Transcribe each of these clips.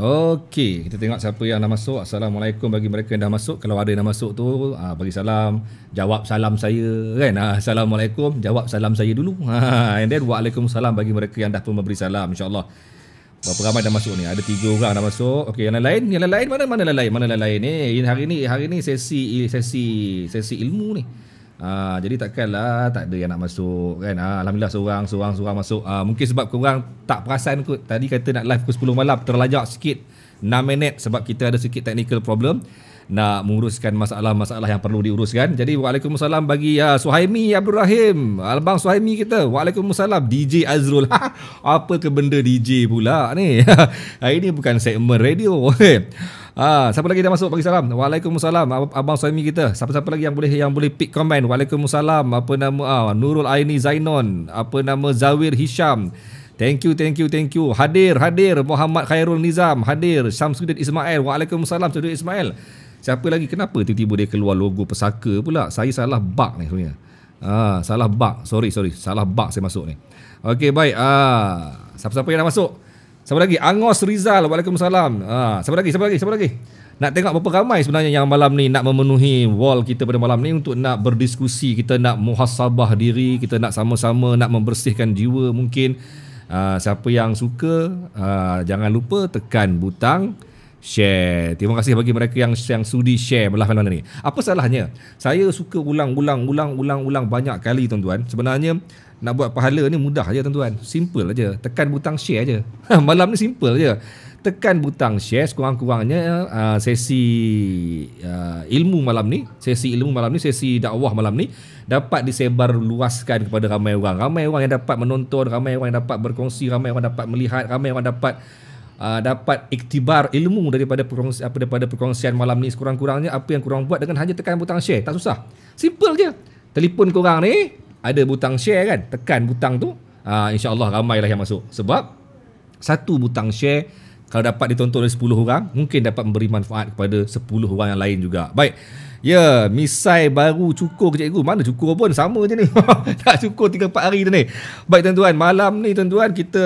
Okey, kita tengok siapa yang dah masuk. Assalamualaikum bagi mereka yang dah masuk. Kalau ada yang dah masuk tu, ah bagi salam, jawab salam saya kan. Ah assalamualaikum, jawab salam saya dulu. Ha and then waalaikumsalam bagi mereka yang dah pun memberi salam insya-Allah. Berapa ramai dah masuk ni? Ada tiga orang dah masuk. Okey, yang lain, yang lain mana mana yang lain? Mana yang lain ni? Eh, hari ni, hari ni sesi sesi sesi ilmu ni. Uh, jadi takkanlah tak ada yang nak masuk kan. Uh, Alhamdulillah seorang seorang seorang masuk. Uh, mungkin sebab kurang tak perasan kot. Tadi kata nak live pukul 10 malam terlajak sikit 6 minit sebab kita ada sikit technical problem nak menguruskan masalah-masalah yang perlu diuruskan. Jadi waalaikumsalam bagi uh, Suhaimi Abdul Rahim, abang Suhaimi kita. Waalaikumsalam DJ Azrul. apa ke benda DJ pula ni? ini bukan segmen radio. Ah, siapa lagi dah masuk bagi salam? Waalaikumsalam abang suami kita. Siapa-siapa lagi yang boleh yang boleh pick comment? Waalaikumsalam. Apa nama ah, Nurul Aini Zainon, apa nama Zawir Hisham. Thank you, thank you, thank you. Hadir, hadir. Muhammad Khairul Nizam, hadir. Syamsuddin Ismail, waalaikumsalam Syamsuddin Ismail. Siapa lagi? Kenapa tiba-tiba dia keluar logo pesaka pula? Saya salah bug ni sebenarnya. Ah, salah bug. Sorry, sorry. Salah bug saya masuk ni. Okey, baik. Ah, siapa-siapa yang dah masuk? Siapa lagi? Angos Rizal. Waalaikumsalam. Ha, siapa lagi? Siapa lagi? Siapa lagi? Nak tengok berapa ramai sebenarnya yang malam ni nak memenuhi wall kita pada malam ni untuk nak berdiskusi, kita nak muhasabah diri, kita nak sama-sama nak membersihkan jiwa mungkin. Uh, siapa yang suka, uh, jangan lupa tekan butang share. Terima kasih bagi mereka yang yang sudi share malam malam ni. Apa salahnya? Saya suka ulang-ulang-ulang-ulang-ulang banyak kali tuan-tuan. Sebenarnya nak buat pahala ni mudah aja tuan-tuan. Simple aja. Tekan butang share aja. Malam ni simple aja. Tekan butang share sekurang-kurangnya uh, sesi uh, ilmu malam ni, sesi ilmu malam ni, sesi dakwah malam ni dapat disebar luaskan kepada ramai orang. Ramai orang yang dapat menonton, ramai orang yang dapat berkongsi, ramai orang dapat melihat, ramai orang dapat uh, dapat iktibar ilmu daripada perkongsi, daripada perkongsian malam ni sekurang-kurangnya apa yang kurang buat dengan hanya tekan butang share. Tak susah. Simple je. Telefon korang ni ada butang share kan tekan butang tu uh, insyaallah ramailah yang masuk sebab satu butang share kalau dapat ditonton oleh 10 orang mungkin dapat memberi manfaat kepada 10 orang yang lain juga baik Ya, yeah, misai baru cukur ke cikgu. Mana cukur pun sama je ni. tak cukur 3 4 hari tu ni. Baik tuan-tuan, malam ni tuan-tuan kita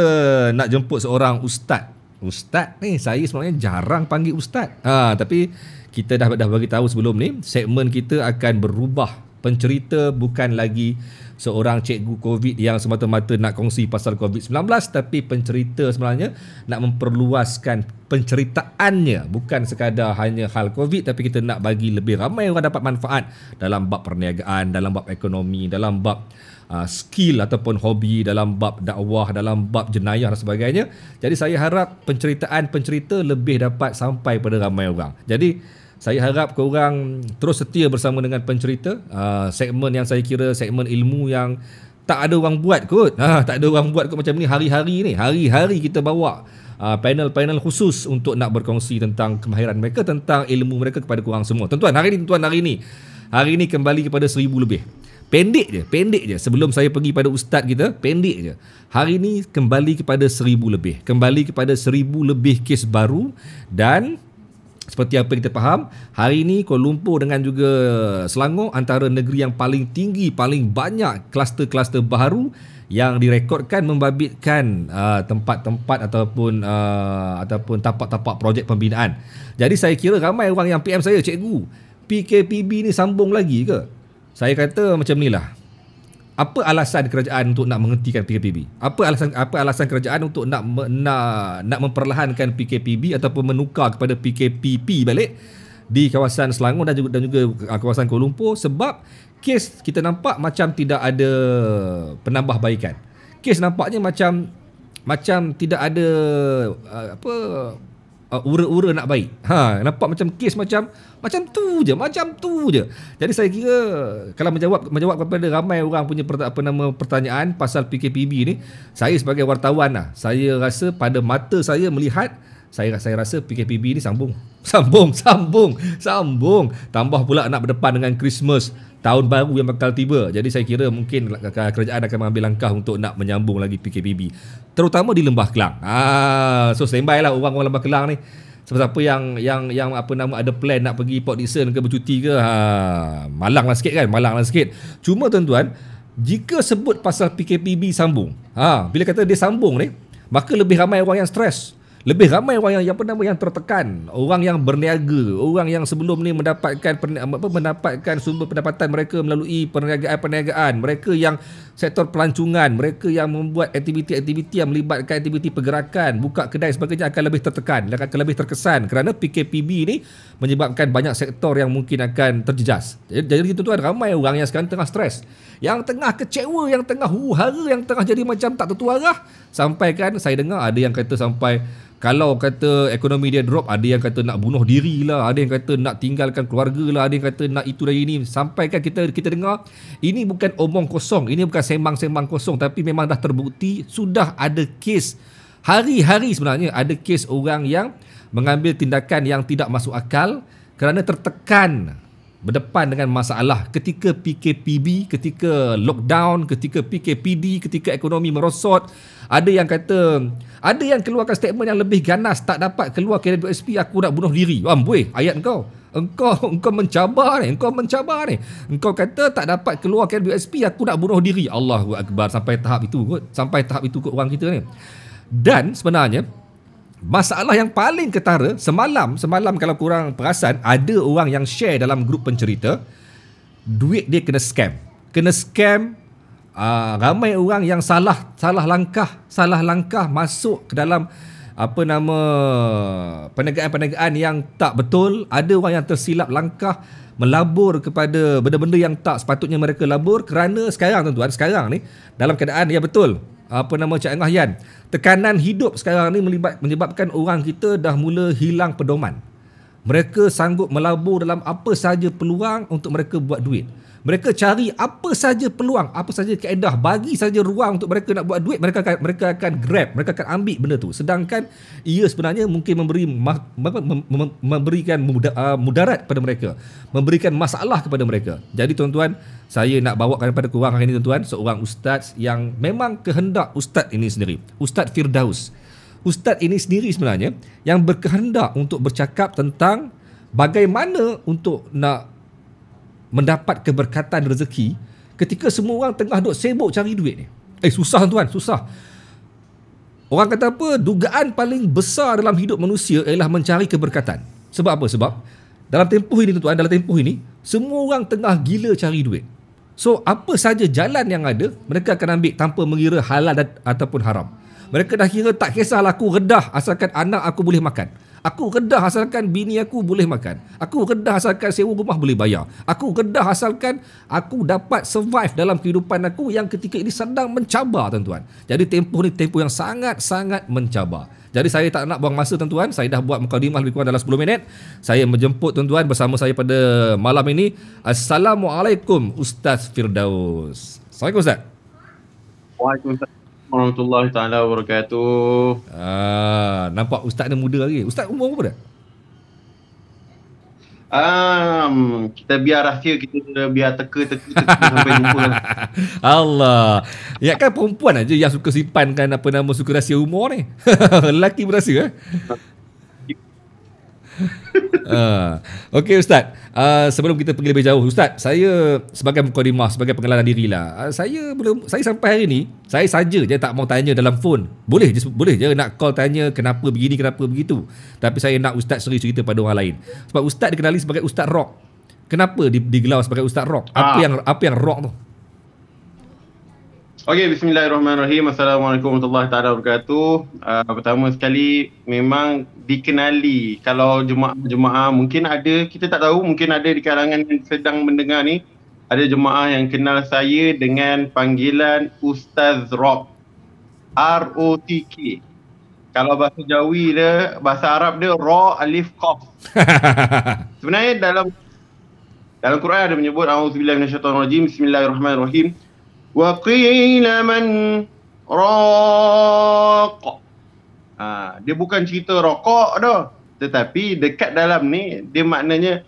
nak jemput seorang ustaz. Ustaz ni saya sebenarnya jarang panggil ustaz. Ha, tapi kita dah dah bagi tahu sebelum ni, segmen kita akan berubah. Pencerita bukan lagi seorang cikgu COVID yang semata-mata nak kongsi pasal COVID-19 tapi pencerita sebenarnya nak memperluaskan penceritaannya bukan sekadar hanya hal COVID tapi kita nak bagi lebih ramai orang dapat manfaat dalam bab perniagaan, dalam bab ekonomi, dalam bab uh, skill ataupun hobi, dalam bab dakwah, dalam bab jenayah dan sebagainya. Jadi saya harap penceritaan pencerita lebih dapat sampai pada ramai orang. Jadi saya harap kau orang terus setia bersama dengan pencerita uh, segmen yang saya kira segmen ilmu yang tak ada orang buat kot uh, tak ada orang buat kot macam ni hari-hari ni hari-hari kita bawa uh, panel-panel khusus untuk nak berkongsi tentang kemahiran mereka tentang ilmu mereka kepada kau orang semua tuan-tuan hari ni tuan-tuan hari ni hari ni kembali kepada seribu lebih pendek je pendek je sebelum saya pergi pada ustaz kita pendek je hari ni kembali kepada seribu lebih kembali kepada seribu lebih kes baru dan seperti apa kita faham hari ini Kuala Lumpur dengan juga Selangor antara negeri yang paling tinggi paling banyak kluster-kluster baru yang direkodkan membabitkan uh, tempat-tempat ataupun uh, ataupun tapak-tapak projek pembinaan. Jadi saya kira ramai orang yang PM saya cikgu PKPB ni sambung lagi ke? Saya kata macam ni lah apa alasan kerajaan untuk nak menghentikan PKPB? Apa alasan apa alasan kerajaan untuk nak nak nak memperlahankan PKPB ataupun menukar kepada PKPP balik di kawasan Selangor dan juga dan juga ah, kawasan Kuala Lumpur sebab kes kita nampak macam tidak ada penambahbaikan. Kes nampaknya macam macam tidak ada ah, apa Ah, ura-ura nak baik. Ha, nampak macam kes macam macam tu je, macam tu je. Jadi saya kira kalau menjawab menjawab kepada ramai orang punya perta, apa nama pertanyaan pasal PKPB ni, saya sebagai wartawan lah, saya rasa pada mata saya melihat saya saya rasa PKPB ni sambung. Sambung, sambung, sambung. Tambah pula nak berdepan dengan Christmas tahun baru yang bakal tiba. Jadi saya kira mungkin lah, kerajaan akan mengambil langkah untuk nak menyambung lagi PKPB. Terutama di Lembah Kelang. Ah, so standby lah orang-orang Lembah Kelang ni. Siapa-siapa yang yang yang apa nama ada plan nak pergi Port Dickson ke bercuti ke ha, malanglah sikit kan malanglah sikit cuma tuan-tuan jika sebut pasal PKPB sambung ha bila kata dia sambung ni maka lebih ramai orang yang stres lebih ramai orang yang, yang apa nama yang tertekan orang yang berniaga orang yang sebelum ni mendapatkan apa mendapatkan sumber pendapatan mereka melalui perniagaan-perniagaan mereka yang sektor pelancongan mereka yang membuat aktiviti-aktiviti yang melibatkan aktiviti pergerakan buka kedai sebagainya akan lebih tertekan akan lebih terkesan kerana PKPB ni menyebabkan banyak sektor yang mungkin akan terjejas jadi, jadi tuan-tuan ramai orang yang sekarang tengah stres yang tengah kecewa yang tengah huru-hara yang tengah jadi macam tak tertuarah sampai kan saya dengar ada yang kata sampai kalau kata ekonomi dia drop ada yang kata nak bunuh diri lah ada yang kata nak tinggalkan keluarga lah ada yang kata nak itu dan ini sampai kan kita kita dengar ini bukan omong kosong ini bukan sembang-sembang kosong tapi memang dah terbukti sudah ada kes hari-hari sebenarnya ada kes orang yang mengambil tindakan yang tidak masuk akal kerana tertekan berdepan dengan masalah ketika PKPB, ketika lockdown, ketika PKPD, ketika ekonomi merosot. Ada yang kata, ada yang keluarkan statement yang lebih ganas, tak dapat keluar KWSP, aku nak bunuh diri. Amboi, ayat kau. Engkau engkau mencabar ni, engkau mencabar ni. Engkau kata tak dapat keluar KWSP, aku nak bunuh diri. Allahu Akbar, sampai tahap itu kot. Sampai tahap itu kot orang kita ni. Dan sebenarnya, Masalah yang paling ketara semalam, semalam kalau kurang perasan ada orang yang share dalam grup pencerita duit dia kena scam. Kena scam uh, ramai orang yang salah salah langkah, salah langkah masuk ke dalam apa nama penegaan-penegaan yang tak betul, ada orang yang tersilap langkah melabur kepada benda-benda yang tak sepatutnya mereka labur kerana sekarang tuan-tuan sekarang ni dalam keadaan yang betul apa nama Cik Angah Yan tekanan hidup sekarang ni melibat, menyebabkan orang kita dah mula hilang pedoman mereka sanggup melabur dalam apa sahaja peluang untuk mereka buat duit mereka cari apa saja peluang apa saja kaedah bagi saja ruang untuk mereka nak buat duit mereka akan mereka akan grab mereka akan ambil benda tu sedangkan ia sebenarnya mungkin memberi memberikan ah, mudarat kepada mereka memberikan masalah kepada mereka jadi tuan-tuan saya nak bawa kepada kurang hari ini tuan-tuan seorang ustaz yang memang kehendak ustaz ini sendiri ustaz Firdaus ustaz ini sendiri sebenarnya yang berkehendak untuk bercakap tentang bagaimana untuk nak mendapat keberkatan rezeki ketika semua orang tengah duk sibuk cari duit ni. Eh susah tuan, susah. Orang kata apa? Dugaan paling besar dalam hidup manusia ialah mencari keberkatan. Sebab apa? Sebab dalam tempoh ini tuan, dalam tempoh ini semua orang tengah gila cari duit. So apa saja jalan yang ada, mereka akan ambil tanpa mengira halal dan, ataupun haram. Mereka dah kira tak kisahlah aku redah asalkan anak aku boleh makan. Aku kedah asalkan bini aku boleh makan. Aku kedah asalkan sewa rumah boleh bayar. Aku kedah asalkan aku dapat survive dalam kehidupan aku yang ketika ini sedang mencabar tuan-tuan. Jadi tempoh ni tempoh yang sangat-sangat mencabar. Jadi saya tak nak buang masa tuan-tuan. Saya dah buat muka mukadimah lebih kurang dalam 10 minit. Saya menjemput tuan-tuan bersama saya pada malam ini. Assalamualaikum Ustaz Firdaus. Assalamualaikum Ustaz. Waalaikumsalam warahmatullahi taala wabarakatuh. Ah, nampak ustaz ni muda lagi. Ustaz umur berapa dah? Um, kita biar rahsia kita biar teka teka, sampai jumpa. Allah. Ya kan perempuan aja yang suka simpankan apa nama suka rahsia umur ni. Lelaki berasa eh? Ah, okey Ustaz uh, Sebelum kita pergi lebih jauh Ustaz Saya sebagai mukadimah Sebagai pengalaman diri lah uh, Saya belum Saya sampai hari ni Saya saja je tak mau tanya dalam phone Boleh je Boleh je nak call tanya Kenapa begini Kenapa begitu Tapi saya nak Ustaz seri cerita pada orang lain Sebab Ustaz dikenali sebagai Ustaz Rock Kenapa digelar sebagai Ustaz Rock Apa ah. yang apa yang Rock tu Okey, bismillahirrahmanirrahim. Assalamualaikum warahmatullahi taala wabarakatuh. Uh, pertama sekali memang dikenali kalau jemaah-jemaah mungkin ada kita tak tahu mungkin ada di kalangan yang sedang mendengar ni ada jemaah yang kenal saya dengan panggilan Ustaz Rob R O T K. Kalau bahasa Jawi dia, bahasa Arab dia Ra Alif Qaf. Sebenarnya dalam dalam Quran ada menyebut auzubillahi minasyaitonirrajim bismillahirrahmanirrahim. وقيل من راق ha, dia bukan cerita rokok dah tetapi dekat dalam ni dia maknanya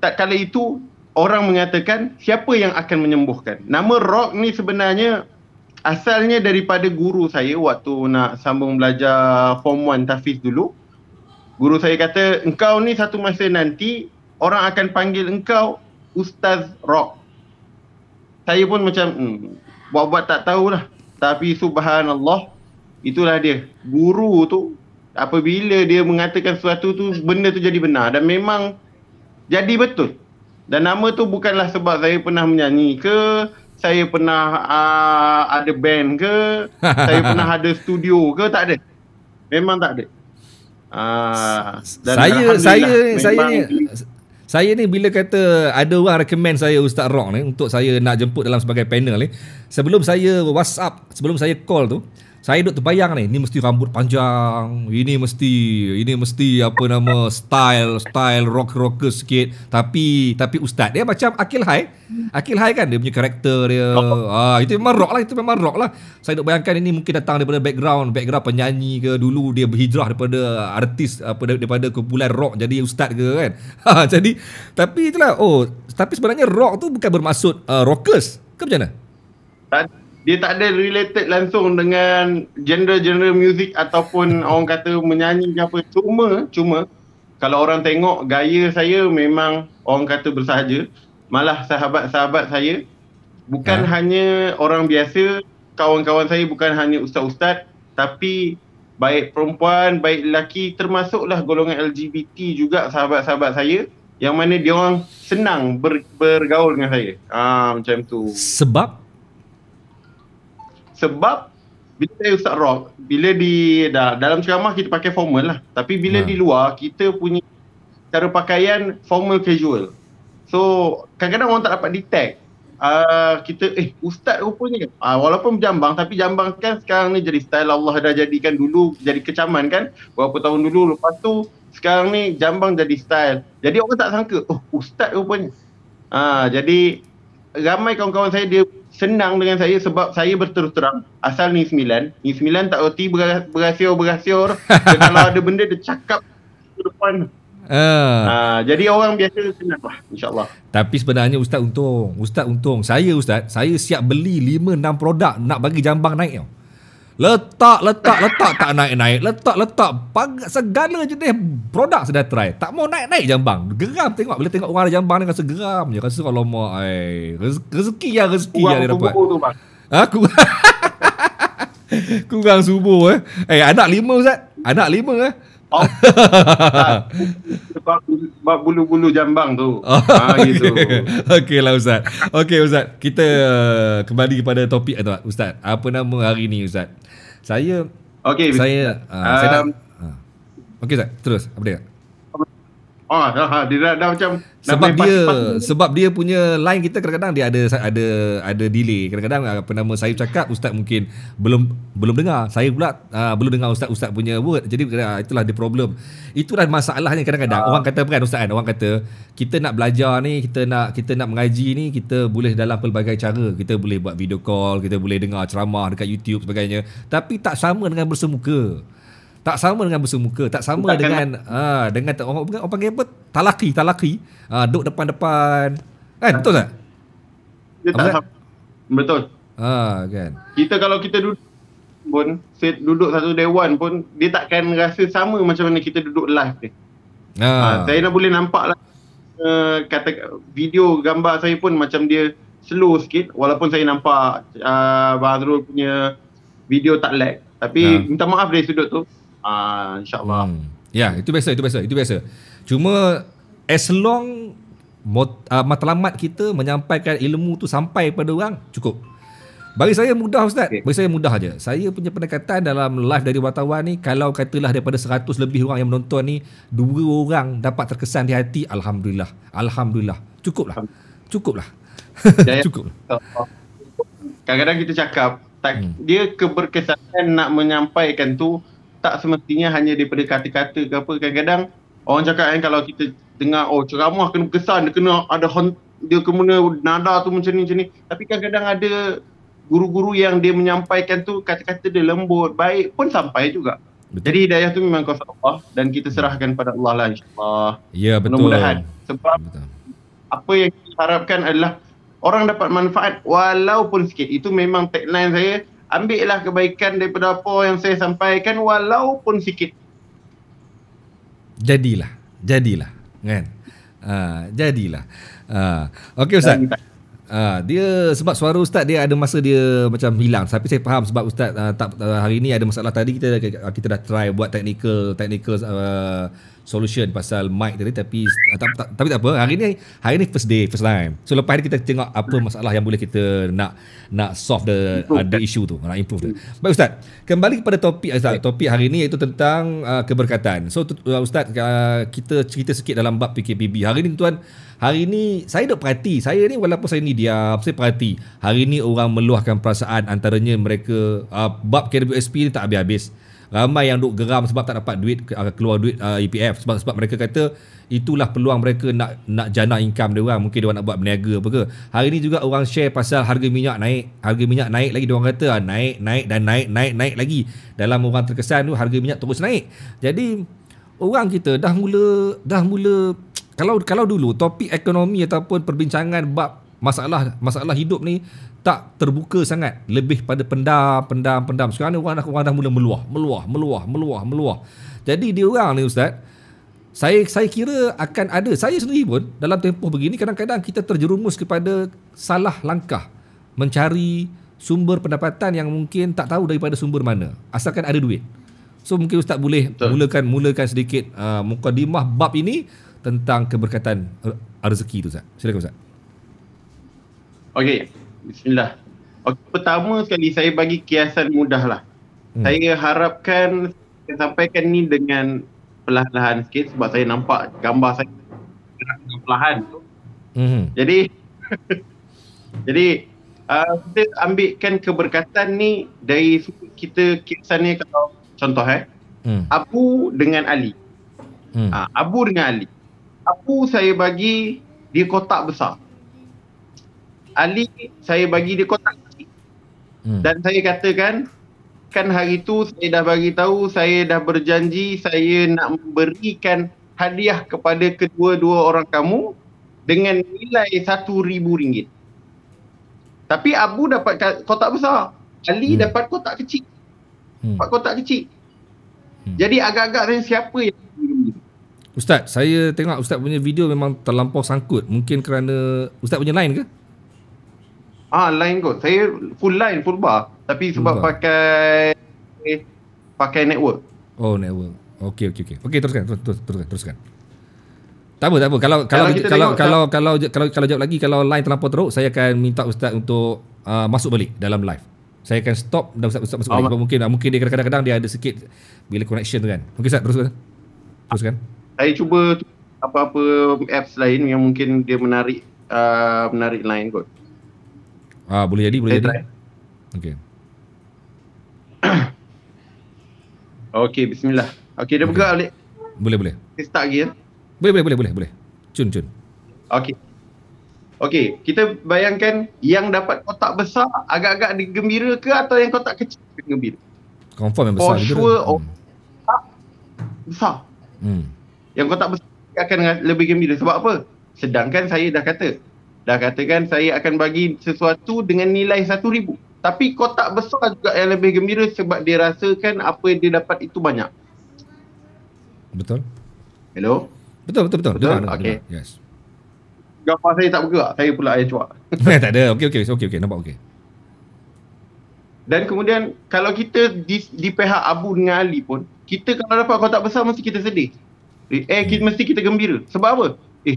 tak kala itu orang mengatakan siapa yang akan menyembuhkan nama rok ni sebenarnya asalnya daripada guru saya waktu nak sambung belajar form 1 tafiz dulu guru saya kata engkau ni satu masa nanti orang akan panggil engkau ustaz rok saya pun macam hmm, buat-buat tak tahulah. Tapi subhanallah itulah dia. Guru tu apabila dia mengatakan sesuatu tu benda tu jadi benar dan memang jadi betul. Dan nama tu bukanlah sebab saya pernah menyanyi ke saya pernah uh, ada band ke saya pernah ada studio ke tak ada. Memang tak ada. Uh, dan saya saya saya ni saya ni bila kata ada orang recommend saya Ustaz Rock ni untuk saya nak jemput dalam sebagai panel ni, sebelum saya WhatsApp, sebelum saya call tu, saya duk terbayang ni, ini mesti rambut panjang, ini mesti, ini mesti apa nama style, style rock rocker sikit. Tapi tapi ustaz dia macam Akil Hai. Akil Hai kan dia punya karakter dia. Ah itu memang rock lah, itu memang rock lah. Saya duk bayangkan ini mungkin datang daripada background, background penyanyi ke dulu dia berhijrah daripada artis apa daripada kumpulan rock jadi ustaz ke kan. Ah, jadi tapi itulah oh tapi sebenarnya rock tu bukan bermaksud uh, rockers ke macam mana? dia tak ada related langsung dengan genre-genre music ataupun orang kata menyanyi ke apa cuma cuma kalau orang tengok gaya saya memang orang kata bersahaja malah sahabat-sahabat saya bukan ha. hanya orang biasa kawan-kawan saya bukan hanya ustaz-ustaz tapi baik perempuan baik lelaki termasuklah golongan LGBT juga sahabat-sahabat saya yang mana dia orang senang ber, bergaul dengan saya. Ah macam tu. Sebab sebab bila saya Ustaz Rock, bila di dah, dalam ceramah kita pakai formal lah. Tapi bila hmm. di luar, kita punya cara pakaian formal casual. So, kadang-kadang orang tak dapat detect. Uh, kita, eh Ustaz rupanya, uh, walaupun jambang, tapi jambang kan sekarang ni jadi style Allah dah jadikan dulu jadi kecaman kan. Berapa tahun dulu lepas tu, sekarang ni jambang jadi style. Jadi orang tak sangka, oh Ustaz rupanya. Uh, jadi, ramai kawan-kawan saya dia senang dengan saya sebab saya berterus terang asal ni sembilan ni sembilan tak roti berasio berasio kalau ada benda dia cakap ke depan Uh. Uh, jadi orang biasa senang lah InsyaAllah Tapi sebenarnya Ustaz untung Ustaz untung Saya Ustaz Saya siap beli 5-6 produk Nak bagi jambang naik tau Letak, letak, letak tak naik-naik. Letak, letak segala jenis produk saya dah try. Tak mau naik-naik jambang. Geram tengok bila tengok orang ada jambang ni rasa geram je. Rasa kalau mau ai rezeki ya rezeki ya dia dapat. Tu, Aku ha, kurang subuh eh. Eh anak lima ustaz. Anak lima eh sebab bulu-bulu jambang tu. Oh, ah ha, okay. gitu. Okeylah ustaz. Okey ustaz, kita uh, kembali kepada topik eh, tu ustaz. Apa nama hari ni ustaz? Saya Okey, saya um, saya nak, um, ah. Okey Ustaz, terus. Apa dia? Ah, dah, dah, dah, macam sebab dia pas-pas. sebab dia punya line kita kadang-kadang dia ada ada ada delay. Kadang-kadang ah, apa nama saya cakap ustaz mungkin belum belum dengar. Saya pula uh, belum dengar ustaz-ustaz punya word. Jadi uh, itulah dia problem. Itulah masalahnya kadang-kadang. Uh. Orang kata bukan ustaz kan. Orang kata kita nak belajar ni, kita nak kita nak mengaji ni, kita boleh dalam pelbagai cara. Kita boleh buat video call, kita boleh dengar ceramah dekat YouTube sebagainya. Tapi tak sama dengan bersemuka. Uh tak sama dengan bersu muka tak sama tak dengan lah. ah dengan orang, orang panggil apa talaki talaki ah duduk depan-depan kan betul tak dia betul ah kan kita kalau kita duduk pun set duduk satu dewan pun dia takkan rasa sama macam mana kita duduk live ni ha. ah saya nak boleh nampaklah uh, eh, kata video gambar saya pun macam dia slow sikit walaupun saya nampak uh, ah, Badrul punya video tak lag tapi ha. minta maaf dari sudut tu Ah, insyaallah. Hmm. Ya, itu biasa, itu biasa, itu biasa. Cuma as long ah, matlamat kita menyampaikan ilmu tu sampai pada orang cukup. Bagi saya mudah ustaz. Okay. Bagi saya mudah aja. Saya punya pendekatan dalam live dari wartawan ni kalau katalah daripada 100 lebih orang yang menonton ni dua orang dapat terkesan di hati alhamdulillah. Alhamdulillah. Cukuplah. Lah. Cukuplah. Jaya, Cukup. Kadang-kadang kita cakap tak, hmm. dia keberkesanan nak menyampaikan tu tak semestinya hanya daripada kata-kata ke apa kadang-kadang orang cakap kan kalau kita dengar oh ceramah kena kesan dia kena ada hon- dia kena nada tu macam ni macam ni tapi kadang-kadang ada guru-guru yang dia menyampaikan tu kata-kata dia lembut baik pun sampai juga betul. jadi hidayah tu memang kuasa Allah dan kita serahkan pada Allah lah insyaAllah ya betul mudah-mudahan sebab betul. apa yang kita harapkan adalah orang dapat manfaat walaupun sikit itu memang tagline saya ambillah kebaikan daripada apa yang saya sampaikan walaupun sikit. Jadilah, jadilah, kan? Uh, jadilah. Uh, okey ustaz. Uh, dia sebab suara ustaz dia ada masa dia macam hilang tapi saya faham sebab ustaz uh, tak uh, hari ini ada masalah tadi kita kita dah try buat technical technical uh, solution pasal mic tadi tapi ah, tak, tak, tapi tak apa hari ni hari ni first day first time so lepas ni kita tengok apa masalah yang boleh kita nak nak solve the uh, issue tu nak improve tu baik ustaz kembali kepada topik ustaz topik hari ni iaitu tentang uh, keberkatan so uh, ustaz uh, kita cerita sikit dalam bab PKPB hari ni tuan hari ni saya dok perhati saya ni walaupun saya ni diam saya perhati hari ni orang meluahkan perasaan antaranya mereka uh, bab KWSP ni tak habis-habis ramai yang duk geram sebab tak dapat duit ah, keluar duit uh, ah, EPF sebab sebab mereka kata itulah peluang mereka nak nak jana income dia orang mungkin dia nak buat berniaga apa ke hari ni juga orang share pasal harga minyak naik harga minyak naik lagi dia orang kata ah, naik naik dan naik naik naik lagi dalam orang terkesan tu harga minyak terus naik jadi orang kita dah mula dah mula kalau kalau dulu topik ekonomi ataupun perbincangan bab masalah masalah hidup ni tak terbuka sangat lebih pada pendam pendam pendam sekarang ni orang dah, orang dah mula meluah meluah meluah meluah meluah jadi dia orang ni ustaz saya saya kira akan ada saya sendiri pun dalam tempoh begini kadang-kadang kita terjerumus kepada salah langkah mencari sumber pendapatan yang mungkin tak tahu daripada sumber mana asalkan ada duit so mungkin ustaz boleh Betul. mulakan mulakan sedikit uh, mukadimah bab ini tentang keberkatan uh, rezeki tu ustaz silakan ustaz Okey, Bismillah. Okay, pertama sekali saya bagi kiasan mudah lah. Hmm. Saya harapkan saya sampaikan ni dengan perlahan-lahan sikit sebab saya nampak gambar saya dengan perlahan tu. Hmm. Jadi, jadi uh, kita ambilkan keberkatan ni dari kita kiasannya kalau contoh eh. Hmm. Abu dengan Ali. Hmm. Uh, Abu dengan Ali. Abu saya bagi di kotak besar. Ali saya bagi dia kotak hmm. dan saya katakan kan hari tu saya dah bagi tahu saya dah berjanji saya nak memberikan hadiah kepada kedua-dua orang kamu dengan nilai satu ribu ringgit. Tapi Abu dapat kotak besar. Ali hmm. dapat kotak kecil. Hmm. Dapat kotak kecil. Hmm. Jadi agak-agak saya siapa yang Ustaz, saya tengok Ustaz punya video memang terlampau sangkut. Mungkin kerana Ustaz punya line ke? Ah, line kot. Saya full line, full bar. Tapi sebab full bar. pakai pakai network. Oh, network. Okey, okey, okey. Okey, teruskan, terus, terus, teruskan, teruskan. Tak apa, tak apa. Kalau kalau kalau kalau, kalau, kalau, kalau kalau kalau kalau jawab lagi kalau line terlampau teruk, saya akan minta ustaz untuk uh, masuk balik dalam live. Saya akan stop dan ustaz, ustaz masuk oh, balik. Ma- mungkin mungkin dia kadang-kadang dia ada sikit bila connection tu kan. Okey, ustaz, teruskan. Teruskan. Saya cuba apa-apa apps lain yang mungkin dia menarik uh, menarik line kot. Ah boleh jadi, boleh jadi. Okey. Okey, bismillah. Okey, dah okay. buka boleh? Boleh, boleh. Kita start lagi ya. Boleh, boleh, boleh, boleh, boleh. Cun, cun. Okey. Okey, kita bayangkan yang dapat kotak besar agak-agak gembira ke atau yang kotak kecil ke gembira? Confirm yang besar. For sure, oh, besar. Hmm. Yang kotak besar akan lebih gembira. Sebab apa? Sedangkan saya dah kata, dah katakan saya akan bagi sesuatu dengan nilai satu ribu. Tapi kotak besar juga yang lebih gembira sebab dia rasakan apa yang dia dapat itu banyak. Betul. Hello? Betul, betul, betul. Betul, dengar, okay. Dengar. Yes. Gambar saya tak bergerak. Saya pula air cuak. tak ada. Okey, okey, okey, okey. Nampak okey. Dan kemudian kalau kita di, di pihak Abu dengan Ali pun, kita kalau dapat kotak besar mesti kita sedih. Eh, hmm. kita, mesti kita gembira. Sebab apa? Eh,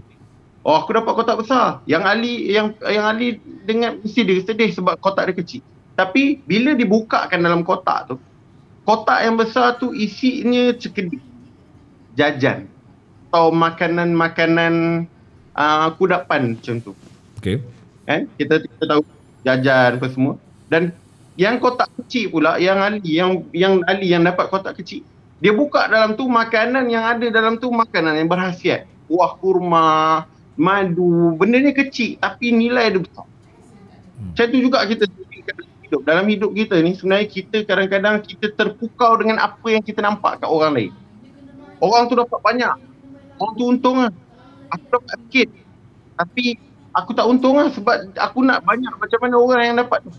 Oh aku dapat kotak besar. Yang Ali yang yang Ali dengan mesti dia sedih sebab kotak dia kecil. Tapi bila dibukakan dalam kotak tu, kotak yang besar tu isinya cekedik jajan atau makanan-makanan uh, kudapan macam tu. Okey. Kan? Eh? Kita kita tahu jajan apa semua dan yang kotak kecil pula yang Ali yang yang Ali yang dapat kotak kecil. Dia buka dalam tu makanan yang ada dalam tu makanan yang berhasiat. Buah kurma, madu benda ni kecil tapi nilai dia besar hmm. macam tu juga kita hidup dalam hidup kita ni sebenarnya kita kadang-kadang kita terpukau dengan apa yang kita nampak kat orang lain orang tu dapat banyak orang tu untung lah aku dapat sikit tapi aku tak untung lah sebab aku nak banyak macam mana orang yang dapat tu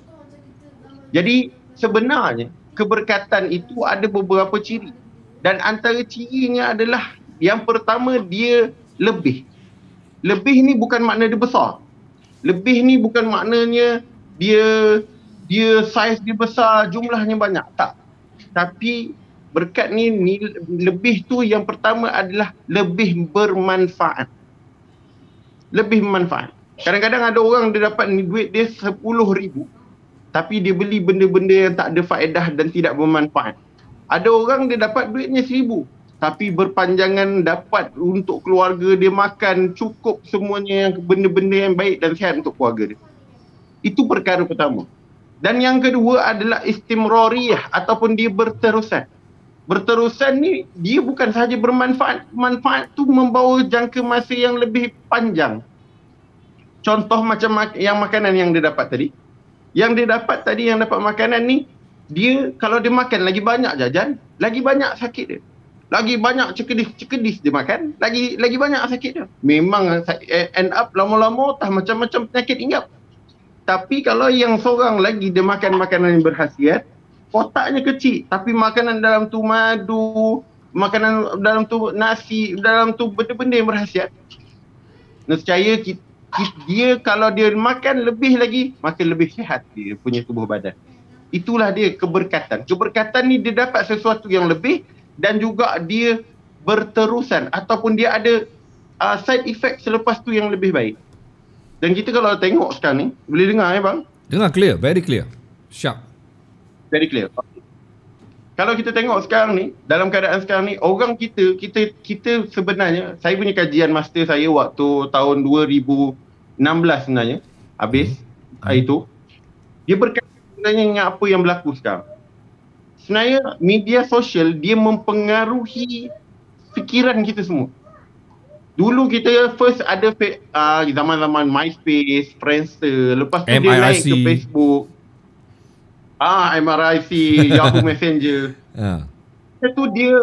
jadi sebenarnya keberkatan itu ada beberapa ciri dan antara cirinya adalah yang pertama dia lebih lebih ni bukan makna dia besar. Lebih ni bukan maknanya dia dia saiz dia besar, jumlahnya banyak. Tak. Tapi berkat ni, ni lebih tu yang pertama adalah lebih bermanfaat. Lebih bermanfaat. Kadang-kadang ada orang dia dapat duit dia sepuluh ribu, tapi dia beli benda-benda yang tak ada faedah dan tidak bermanfaat. Ada orang dia dapat duitnya rm tapi berpanjangan dapat untuk keluarga dia makan cukup semuanya yang benda-benda yang baik dan sihat untuk keluarga dia. Itu perkara pertama. Dan yang kedua adalah istimrariyah ataupun dia berterusan. Berterusan ni dia bukan sahaja bermanfaat. Manfaat tu membawa jangka masa yang lebih panjang. Contoh macam mak- yang makanan yang dia dapat tadi. Yang dia dapat tadi yang dapat makanan ni dia kalau dia makan lagi banyak jajan, lagi banyak sakit dia lagi banyak cekedis-cekedis dia makan, lagi lagi banyak sakit dia. Memang eh, end up lama-lama tah macam-macam penyakit ingat. Tapi kalau yang seorang lagi dia makan makanan yang berkhasiat, kotaknya kecil tapi makanan dalam tu madu, makanan dalam tu nasi, dalam tu benda-benda yang berkhasiat. Nescaya dia kalau dia makan lebih lagi, makan lebih sihat dia punya tubuh badan. Itulah dia keberkatan. Keberkatan ni dia dapat sesuatu yang lebih dan juga dia berterusan ataupun dia ada uh, side effect selepas tu yang lebih baik. Dan kita kalau tengok sekarang ni, boleh dengar ya bang? Dengar clear, very clear. Sharp. Very clear. Kalau kita tengok sekarang ni, dalam keadaan sekarang ni, orang kita, kita kita sebenarnya, saya punya kajian master saya waktu tahun 2016 sebenarnya, habis hmm. hari tu, dia berkata sebenarnya dengan apa yang berlaku sekarang sebenarnya media sosial dia mempengaruhi fikiran kita semua. Dulu kita first ada uh, zaman-zaman MySpace, Friendster, lepas tu dia naik ke Facebook. Ah, MRIC, Yahoo Messenger. Yeah. Ya. Itu dia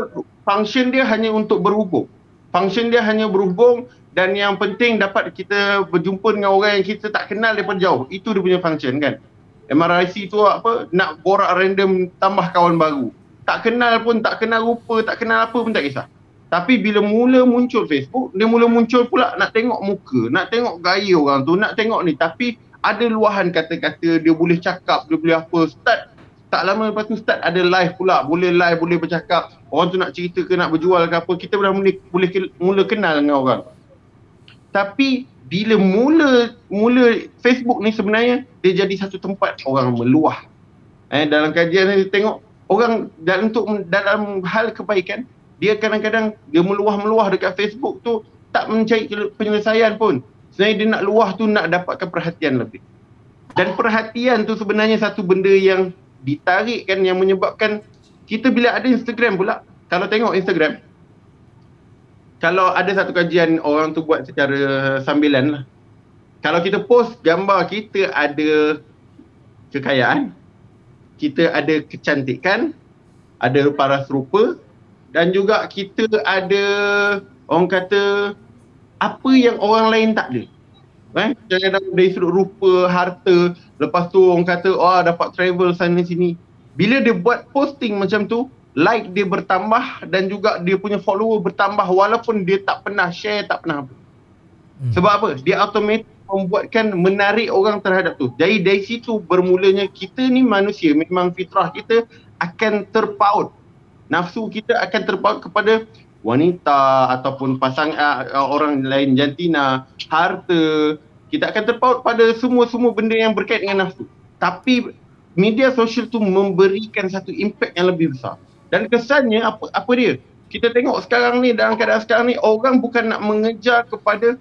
function dia hanya untuk berhubung. Function dia hanya berhubung dan yang penting dapat kita berjumpa dengan orang yang kita tak kenal daripada jauh. Itu dia punya function kan. MRIC tu apa nak borak random tambah kawan baru. Tak kenal pun tak kenal rupa, tak kenal apa pun tak kisah. Tapi bila mula muncul Facebook, dia mula muncul pula nak tengok muka, nak tengok gaya orang tu, nak tengok ni. Tapi ada luahan kata-kata, dia boleh cakap, dia boleh apa. Start, tak lama lepas tu start ada live pula. Boleh live, boleh bercakap. Orang tu nak cerita ke, nak berjual ke apa. Kita dah boleh, boleh mula kenal dengan orang. Tapi bila mula mula Facebook ni sebenarnya dia jadi satu tempat orang meluah. Eh dalam kajian saya tengok orang dalam untuk dalam hal kebaikan dia kadang-kadang dia meluah-meluah dekat Facebook tu tak mencari penyelesaian pun. Sebenarnya dia nak luah tu nak dapatkan perhatian lebih. Dan perhatian tu sebenarnya satu benda yang ditarik kan yang menyebabkan kita bila ada Instagram pula kalau tengok Instagram kalau ada satu kajian orang tu buat secara sambilan lah. Kalau kita post gambar kita ada kekayaan, kita ada kecantikan, ada paras rupa dan juga kita ada orang kata apa yang orang lain tak ada. Eh? Jangan dalam dari sudut rupa, harta, lepas tu orang kata oh, dapat travel sana sini. Bila dia buat posting macam tu, like dia bertambah dan juga dia punya follower bertambah walaupun dia tak pernah share tak pernah apa. Hmm. Sebab apa? Dia automatik membuatkan menarik orang terhadap tu. Jadi dari situ bermulanya kita ni manusia memang fitrah kita akan terpaut. Nafsu kita akan terpaut kepada wanita ataupun pasang uh, orang lain jantina, harta. Kita akan terpaut pada semua-semua benda yang berkait dengan nafsu. Tapi media sosial tu memberikan satu impact yang lebih besar. Dan kesannya apa apa dia? Kita tengok sekarang ni dalam keadaan sekarang ni orang bukan nak mengejar kepada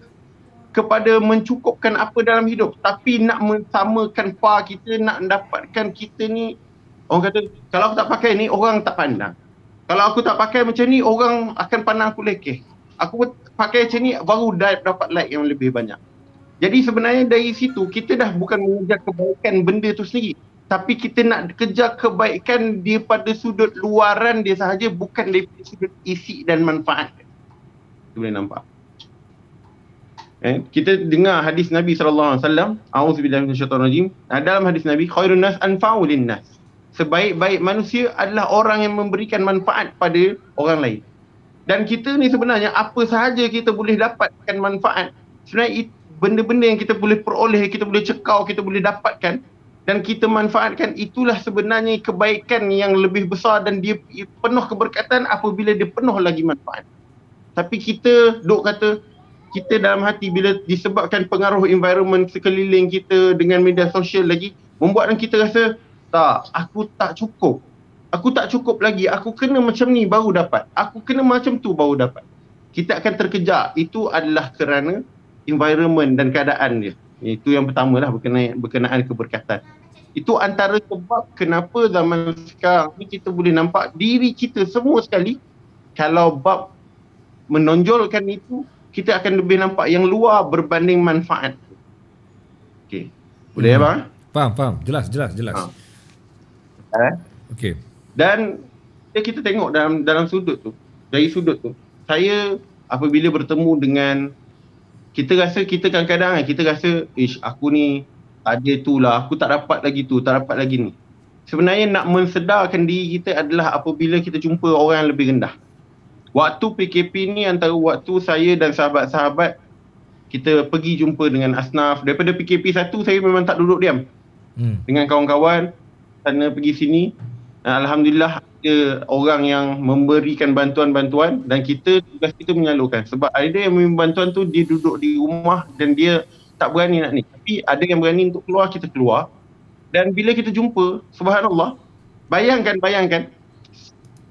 kepada mencukupkan apa dalam hidup tapi nak mensamakan pa kita nak dapatkan kita ni orang kata kalau aku tak pakai ni orang tak pandang. Kalau aku tak pakai macam ni orang akan pandang aku lekeh. Aku pakai macam ni baru dapat like yang lebih banyak. Jadi sebenarnya dari situ kita dah bukan mengejar kebaikan benda tu sendiri tapi kita nak kejar kebaikan pada sudut luaran dia sahaja bukan daripada sudut isi dan manfaat. Kita boleh nampak. Eh, kita dengar hadis Nabi sallallahu alaihi wasallam, auzubillahi minasyaitonir Nah Dalam hadis Nabi, khairun nas anfaulin nas. Sebaik-baik manusia adalah orang yang memberikan manfaat pada orang lain. Dan kita ni sebenarnya apa sahaja kita boleh dapatkan manfaat. Sebenarnya benda-benda yang kita boleh peroleh, kita boleh cekau, kita boleh dapatkan dan kita manfaatkan itulah sebenarnya kebaikan yang lebih besar dan dia penuh keberkatan apabila dia penuh lagi manfaat. Tapi kita duk kata kita dalam hati bila disebabkan pengaruh environment sekeliling kita dengan media sosial lagi membuatkan kita rasa tak aku tak cukup. Aku tak cukup lagi. Aku kena macam ni baru dapat. Aku kena macam tu baru dapat. Kita akan terkejar. Itu adalah kerana environment dan keadaan dia. Itu yang pertama lah berkenaan, berkenaan keberkatan. Itu antara sebab kenapa zaman sekarang ni kita boleh nampak diri kita semua sekali kalau bab menonjolkan itu kita akan lebih nampak yang luar berbanding manfaat. Okey. Boleh ya, hmm. ya, Bang? Faham, faham. Jelas, jelas, jelas. Ha. Ha? Okey. Dan ya kita tengok dalam dalam sudut tu. Dari sudut tu. Saya apabila bertemu dengan kita rasa kita kadang-kadang eh, kita rasa ish aku ni ada tu lah, aku tak dapat lagi tu, tak dapat lagi ni. Sebenarnya nak mensedarkan diri kita adalah apabila kita jumpa orang yang lebih rendah. Waktu PKP ni antara waktu saya dan sahabat-sahabat kita pergi jumpa dengan asnaf. Daripada PKP satu saya memang tak duduk diam. Hmm. Dengan kawan-kawan sana pergi sini. Alhamdulillah ada orang yang memberikan bantuan-bantuan dan kita tugas kita menyalurkan. Sebab ada yang memberi bantuan tu dia duduk di rumah dan dia tak berani nak ni. Tapi ada yang berani untuk keluar, kita keluar. Dan bila kita jumpa, subhanallah, bayangkan, bayangkan,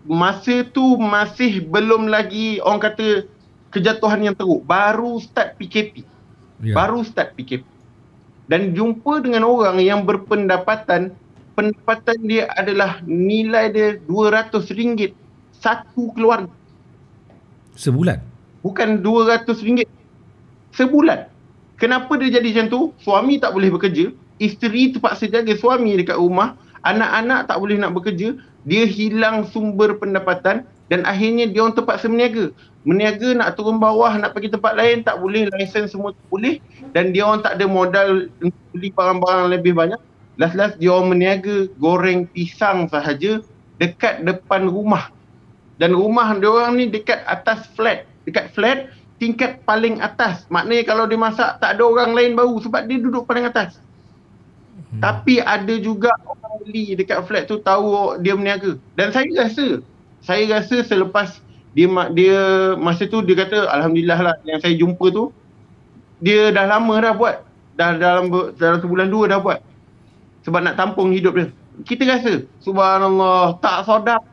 masa tu masih belum lagi orang kata kejatuhan yang teruk. Baru start PKP. Yeah. Baru start PKP. Dan jumpa dengan orang yang berpendapatan, pendapatan dia adalah nilai dia RM200 satu keluarga. Sebulan? Bukan RM200. Sebulan. Kenapa dia jadi macam tu? Suami tak boleh bekerja, isteri terpaksa jaga suami dekat rumah, anak-anak tak boleh nak bekerja, dia hilang sumber pendapatan dan akhirnya dia orang terpaksa meniaga. Meniaga nak turun bawah, nak pergi tempat lain tak boleh, lesen semua tak boleh dan dia orang tak ada modal untuk beli barang-barang lebih banyak. Last-last dia orang meniaga goreng pisang sahaja dekat depan rumah. Dan rumah dia orang ni dekat atas flat. Dekat flat, tingkat paling atas. Maknanya kalau dia masak tak ada orang lain bau sebab dia duduk paling atas. Hmm. Tapi ada juga orang beli dekat flat tu tahu oh, dia meniaga. Dan saya rasa, saya rasa selepas dia dia masa tu dia kata alhamdulillah lah yang saya jumpa tu dia dah lama dah buat. Dah dalam dalam sebulan dua dah buat. Sebab nak tampung hidup dia. Kita rasa subhanallah tak sodap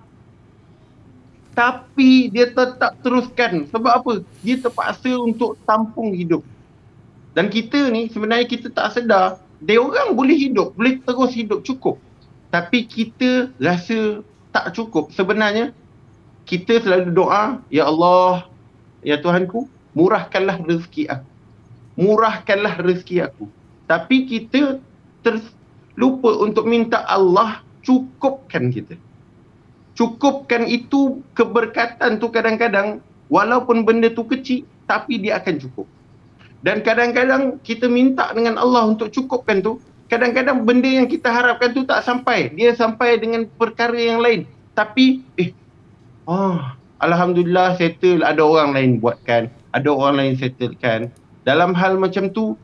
tapi dia tetap teruskan sebab apa dia terpaksa untuk tampung hidup dan kita ni sebenarnya kita tak sedar dia orang boleh hidup boleh terus hidup cukup tapi kita rasa tak cukup sebenarnya kita selalu doa ya Allah ya Tuhanku murahkanlah rezeki aku murahkanlah rezeki aku tapi kita terlupa untuk minta Allah cukupkan kita cukupkan itu keberkatan tu kadang-kadang walaupun benda tu kecil tapi dia akan cukup. Dan kadang-kadang kita minta dengan Allah untuk cukupkan tu, kadang-kadang benda yang kita harapkan tu tak sampai. Dia sampai dengan perkara yang lain. Tapi eh oh, alhamdulillah settle ada orang lain buatkan, ada orang lain settlekan. Dalam hal macam tu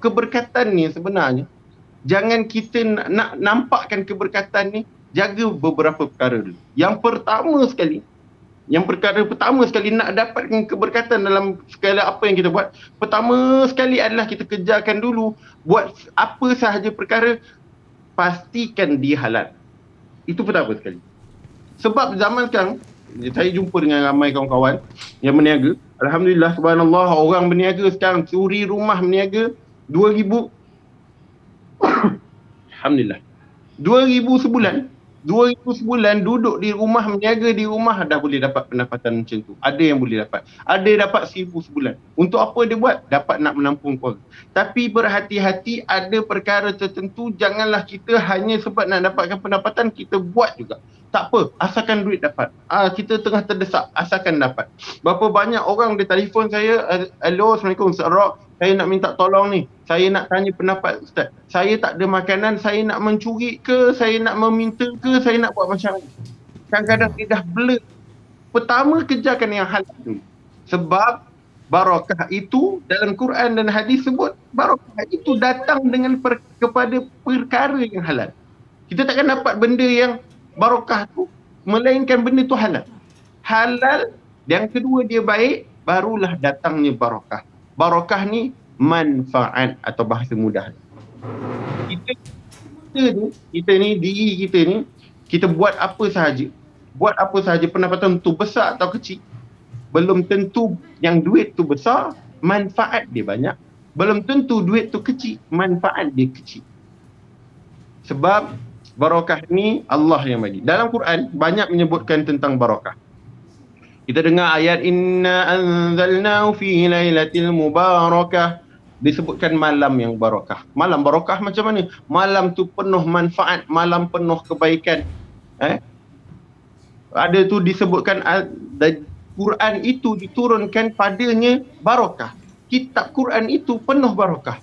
keberkatan ni sebenarnya jangan kita nak, nak nampakkan keberkatan ni jaga beberapa perkara dulu. Yang pertama sekali, yang perkara pertama sekali nak dapatkan keberkatan dalam segala apa yang kita buat, pertama sekali adalah kita kejarkan dulu buat apa sahaja perkara pastikan dia halal. Itu pertama sekali. Sebab zaman sekarang saya jumpa dengan ramai kawan-kawan yang berniaga. Alhamdulillah subhanallah orang berniaga sekarang curi rumah berniaga 2000 Alhamdulillah 2000 sebulan Dua ribu sebulan duduk di rumah meniaga di rumah dah boleh dapat pendapatan macam tu ada yang boleh dapat ada yang dapat 1000 sebulan untuk apa dia buat dapat nak menampung keluarga tapi berhati-hati ada perkara tertentu janganlah kita hanya sebab nak dapatkan pendapatan kita buat juga tak apa asalkan duit dapat ah ha, kita tengah terdesak asalkan dapat berapa banyak orang dia telefon saya hello assalamualaikum sir saya nak minta tolong ni. Saya nak tanya pendapat Ustaz. Saya tak ada makanan, saya nak mencuri ke, saya nak meminta ke, saya nak buat macam ni. Kadang-kadang dia dah blur. Pertama kejarkan yang hal itu. Sebab barakah itu dalam Quran dan hadis sebut barakah itu datang dengan per, kepada perkara yang halal. Kita takkan dapat benda yang barakah tu melainkan benda tu halal. Halal yang kedua dia baik barulah datangnya barakah barakah ni manfaat atau bahasa mudah. Kita, kita ni, kita ni, diri kita ni, kita buat apa sahaja, buat apa sahaja pendapatan tu besar atau kecil, belum tentu yang duit tu besar, manfaat dia banyak. Belum tentu duit tu kecil, manfaat dia kecil. Sebab barakah ni Allah yang bagi. Dalam Quran banyak menyebutkan tentang barakah. Kita dengar ayat inna anzalnahu fi lailatil mubarakah disebutkan malam yang barakah. Malam barakah macam mana? Malam tu penuh manfaat, malam penuh kebaikan. Eh? Ada tu disebutkan Quran itu diturunkan padanya barakah. Kitab Quran itu penuh barakah.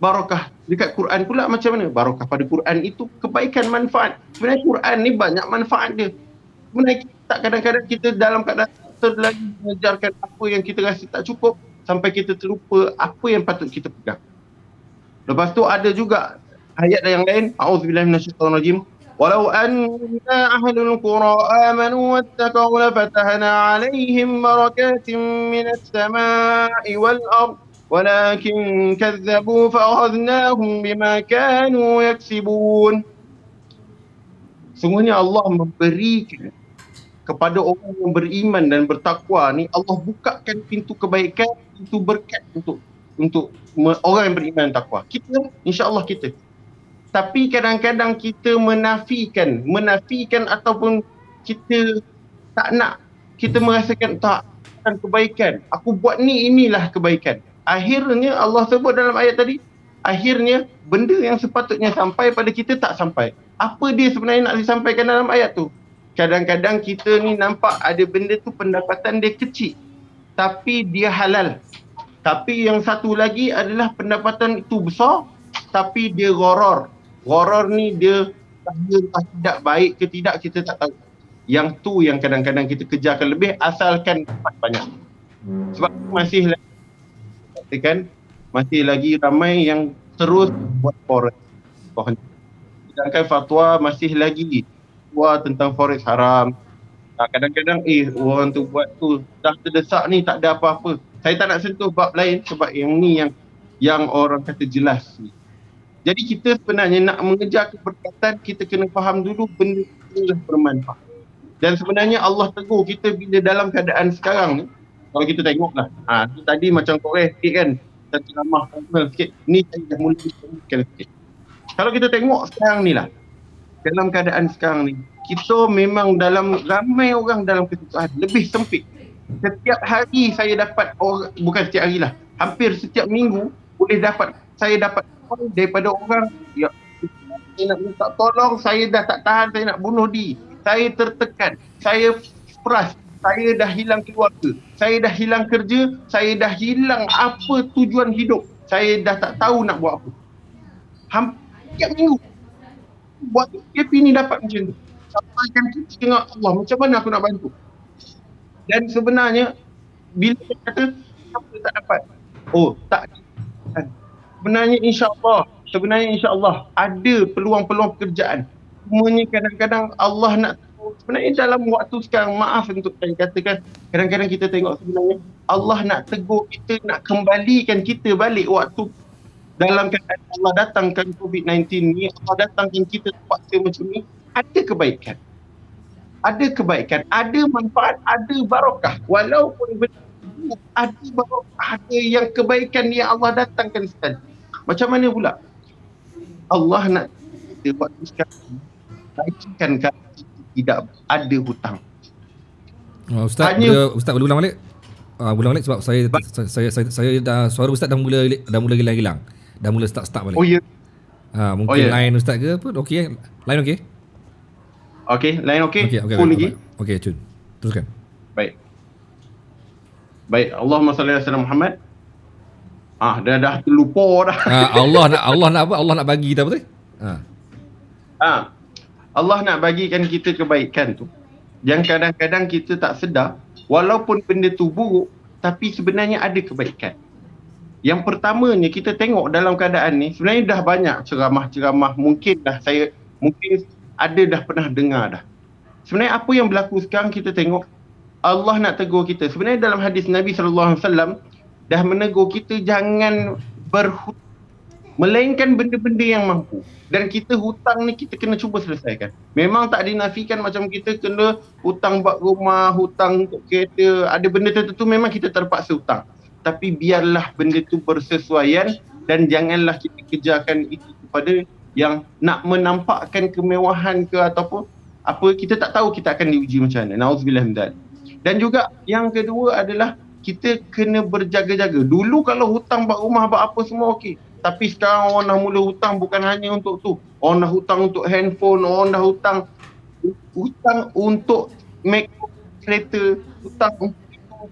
Barakah dekat Quran pula macam mana? Barakah pada Quran itu kebaikan manfaat. Sebenarnya Quran ni banyak manfaat dia. Sebenarnya tak kadang-kadang kita dalam keadaan terlalu mengejarkan apa yang kita rasa tak cukup sampai kita terlupa apa yang patut kita pegang. Lepas tu ada juga ayat yang lain, auzubillahi minasyaitonirrajim. Walau anna ahlul qura amanu wattaqaw lafatahna 'alaihim barakatin minas sama'i wal ard walakin kazzabu fa'adhnahum bima kanu yaksibun. Sungguhnya Allah memberikan kepada orang yang beriman dan bertakwa ni Allah bukakan pintu kebaikan, pintu berkat untuk untuk orang yang beriman dan takwa. Kita insya-Allah kita. Tapi kadang-kadang kita menafikan, menafikan ataupun kita tak nak kita merasakan tak bukan kebaikan. Aku buat ni inilah kebaikan. Akhirnya Allah sebut dalam ayat tadi, akhirnya benda yang sepatutnya sampai pada kita tak sampai. Apa dia sebenarnya nak disampaikan dalam ayat tu? kadang-kadang kita ni nampak ada benda tu pendapatan dia kecil tapi dia halal. Tapi yang satu lagi adalah pendapatan itu besar tapi dia goror. Goror ni dia tak lah tidak baik ke tidak kita tak tahu. Yang tu yang kadang-kadang kita kejarkan lebih asalkan dapat banyak. Hmm. Sebab masih lagi kan masih lagi ramai yang terus buat poros. Sedangkan fatwa masih lagi keluar tentang forex haram. Ah, kadang-kadang eh orang tu buat tu dah terdesak ni tak ada apa-apa. Saya tak nak sentuh bab lain sebab yang ni yang yang orang kata jelas ni. Jadi kita sebenarnya nak mengejar keberkatan kita kena faham dulu benda tu lah bermanfaat. Dan sebenarnya Allah tegur kita bila dalam keadaan sekarang ni kalau kita tengoklah. Ha, ah, tu tadi macam korek sikit kan. Kita ceramah sikit. Ni saya dah mula sikit. Kalau kita tengok sekarang ni lah dalam keadaan sekarang ni kita memang dalam ramai orang dalam kesusahan lebih sempit setiap hari saya dapat orang, bukan setiap hari lah hampir setiap minggu boleh dapat saya dapat orang daripada orang ya saya nak minta tolong saya dah tak tahan saya nak bunuh diri saya tertekan saya frust saya dah hilang keluarga saya dah hilang kerja saya dah hilang apa tujuan hidup saya dah tak tahu nak buat apa hampir setiap minggu buat PKP ni dapat macam tu. Sampaikan kita dengan Allah, macam mana aku nak bantu? Dan sebenarnya, bila dia kata, kenapa tak dapat? Oh, tak. Sebenarnya insya Allah, sebenarnya insya Allah ada peluang-peluang pekerjaan. Semuanya kadang-kadang Allah nak tahu. Sebenarnya dalam waktu sekarang, maaf untuk saya katakan, kadang-kadang kita tengok sebenarnya Allah nak tegur kita, nak kembalikan kita balik waktu dalam keadaan Allah datangkan COVID-19 ni, Allah datangkan kita terpaksa macam ni, ada kebaikan. Ada kebaikan, ada manfaat, ada barakah. Walaupun ada barakah, ada yang kebaikan yang Allah datangkan sekarang. Macam mana pula? Allah nak kita buat sekarang, baikkan kita tidak ada hutang. Oh, ustaz, Tanya, boleh, ustaz boleh ulang balik? uh, ulang balik sebab saya saya saya, saya, saya dah, suara ustaz dah mula dah mula hilang-hilang dah mula start-start balik. Oh ya. Ha, mungkin oh, ya. line ustaz ke apa? Okey eh. Line okey. Okey, line okey. Okay, okay, Phone lagi. Okey, cun. Teruskan. Baik. Baik, Allahumma salli ala Muhammad. Ah, dah dah terlupa dah. Ha, Allah nak Allah nak apa? Allah nak bagi kita apa tu? Ha. Ha. Allah nak bagikan kita kebaikan tu. Yang kadang-kadang kita tak sedar, walaupun benda tu buruk, tapi sebenarnya ada kebaikan. Yang pertamanya kita tengok dalam keadaan ni sebenarnya dah banyak ceramah-ceramah mungkin dah saya mungkin ada dah pernah dengar dah. Sebenarnya apa yang berlaku sekarang kita tengok Allah nak tegur kita. Sebenarnya dalam hadis Nabi sallallahu alaihi wasallam dah menegur kita jangan berhut melainkan benda-benda yang mampu. Dan kita hutang ni kita kena cuba selesaikan. Memang tak dinafikan macam kita kena hutang buat rumah, hutang untuk kereta, ada benda tertentu memang kita terpaksa hutang tapi biarlah benda tu bersesuaian dan janganlah kita kejarkan itu kepada yang nak menampakkan kemewahan ke ataupun apa kita tak tahu kita akan diuji macam mana naudzubillah min dan juga yang kedua adalah kita kena berjaga-jaga dulu kalau hutang buat rumah buat apa semua okey tapi sekarang orang dah mula hutang bukan hanya untuk tu orang dah hutang untuk handphone orang dah hutang hutang untuk make up kereta hutang untuk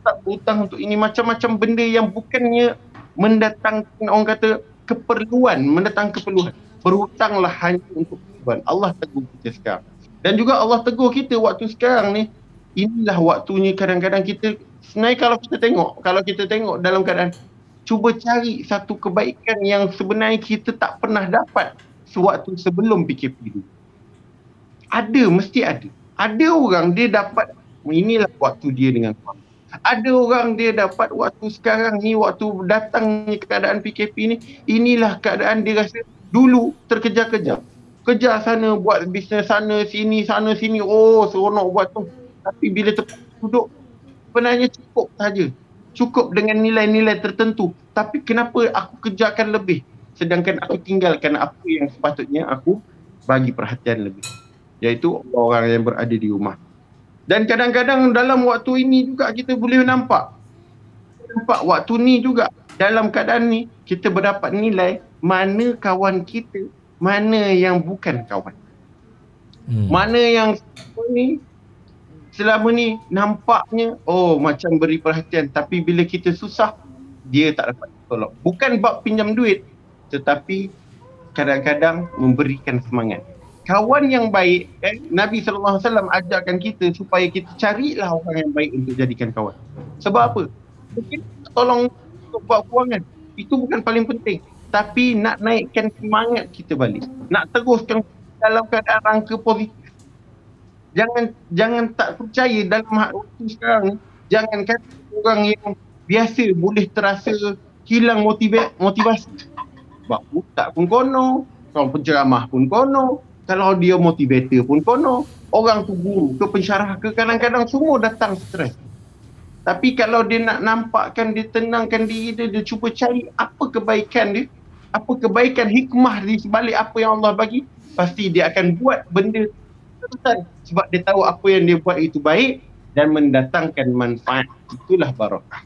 hutang-hutang untuk ini macam-macam benda yang bukannya mendatangkan orang kata keperluan, mendatang keperluan. Berhutanglah hanya untuk keperluan. Allah tegur kita sekarang. Dan juga Allah tegur kita waktu sekarang ni, inilah waktunya kadang-kadang kita, sebenarnya kalau kita tengok, kalau kita tengok dalam keadaan, cuba cari satu kebaikan yang sebenarnya kita tak pernah dapat sewaktu sebelum PKP ini. Ada, mesti ada. Ada orang dia dapat, inilah waktu dia dengan Tuhan ada orang dia dapat waktu sekarang ni waktu datang ni keadaan PKP ni inilah keadaan dia rasa dulu terkejar-kejar kejar sana buat bisnes sana sini sana sini oh seronok buat tu tapi bila duduk sebenarnya cukup saja cukup dengan nilai-nilai tertentu tapi kenapa aku kejarkan lebih sedangkan aku tinggalkan apa yang sepatutnya aku bagi perhatian lebih iaitu orang yang berada di rumah dan kadang-kadang dalam waktu ini juga kita boleh nampak nampak waktu ni juga dalam keadaan ni kita berdapat nilai mana kawan kita, mana yang bukan kawan. Hmm. Mana yang selama ni selama ni nampaknya oh macam beri perhatian tapi bila kita susah dia tak dapat tolong. Bukan bab pinjam duit tetapi kadang-kadang memberikan semangat kawan yang baik eh, Nabi sallallahu alaihi wasallam ajarkan kita supaya kita carilah orang yang baik untuk jadikan kawan. Sebab apa? Mungkin tolong untuk buat kewangan. Itu bukan paling penting. Tapi nak naikkan semangat kita balik. Nak teruskan dalam keadaan rangka positif. Jangan jangan tak percaya dalam waktu sekarang. Jangan kata orang yang biasa boleh terasa hilang motivasi. Sebab tak pun kono. Kalau penceramah pun kono kalau dia motivator pun kono orang tu guru ke pensyarah ke kadang-kadang semua datang stres tapi kalau dia nak nampakkan dia tenangkan diri dia dia cuba cari apa kebaikan dia apa kebaikan hikmah di sebalik apa yang Allah bagi pasti dia akan buat benda sebab dia tahu apa yang dia buat itu baik dan mendatangkan manfaat itulah barakah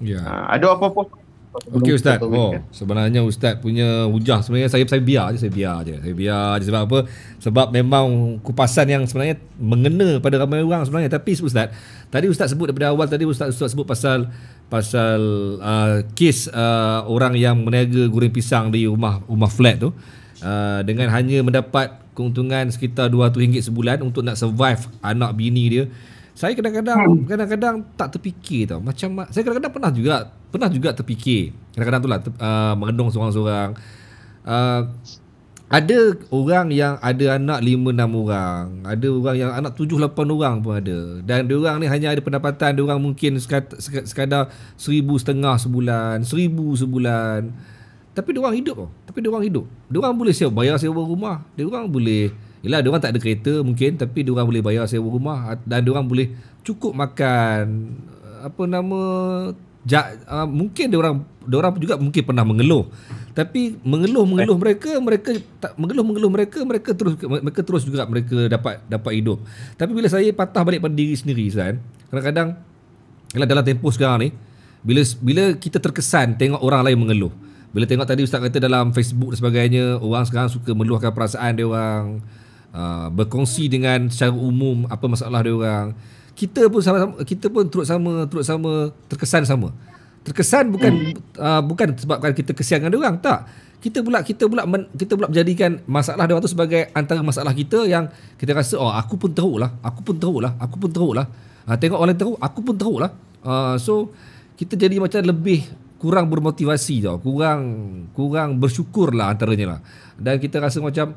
ya ha, ada apa-apa Okey ustaz. Oh, sebenarnya ustaz punya hujah sebenarnya saya saya biar aje, saya biar aje. Saya biar aje sebab apa? Sebab memang kupasan yang sebenarnya mengena pada ramai orang sebenarnya. Tapi ustaz, tadi ustaz sebut daripada awal tadi ustaz ustaz sebut pasal pasal uh, kes uh, orang yang meniaga goreng pisang di rumah rumah flat tu uh, dengan hanya mendapat keuntungan sekitar RM200 sebulan untuk nak survive anak bini dia saya kadang-kadang hmm. kadang-kadang tak terfikir tau macam saya kadang-kadang pernah juga pernah juga terfikir kadang-kadang tu lah ter, uh, merenung seorang-seorang uh, ada orang yang ada anak 5 6 orang, ada orang yang anak 7 8 orang pun ada. Dan dia orang ni hanya ada pendapatan dia orang mungkin sekadar seribu setengah sebulan, seribu sebulan. Tapi dia orang hidup. Tapi dia orang hidup. Dia orang boleh sewa bayar sewa rumah. Dia orang boleh Yelah diorang tak ada kereta mungkin Tapi diorang boleh bayar sewa rumah Dan diorang boleh cukup makan Apa nama ja, uh, ah, Mungkin diorang Diorang juga mungkin pernah mengeluh Tapi mengeluh-mengeluh mereka Mereka tak Mengeluh-mengeluh mereka Mereka terus Mereka terus juga Mereka dapat dapat hidup Tapi bila saya patah balik pada diri sendiri Zan Kadang-kadang Yelah dalam tempoh sekarang ni bila bila kita terkesan tengok orang lain mengeluh. Bila tengok tadi ustaz kata dalam Facebook dan sebagainya, orang sekarang suka meluahkan perasaan dia orang uh, berkongsi dengan secara umum apa masalah dia orang kita pun sama, -sama kita pun turut sama turut sama terkesan sama terkesan bukan uh, bukan sebabkan kita kesian dengan dia orang tak kita pula kita pula men, kita pula menjadikan masalah dia orang tu sebagai antara masalah kita yang kita rasa oh aku pun teruk lah aku pun teruk lah aku pun teruk lah uh, ah, tengok orang teruk aku pun teruk lah uh, so kita jadi macam lebih kurang bermotivasi tau kurang kurang bersyukur lah antaranya lah dan kita rasa macam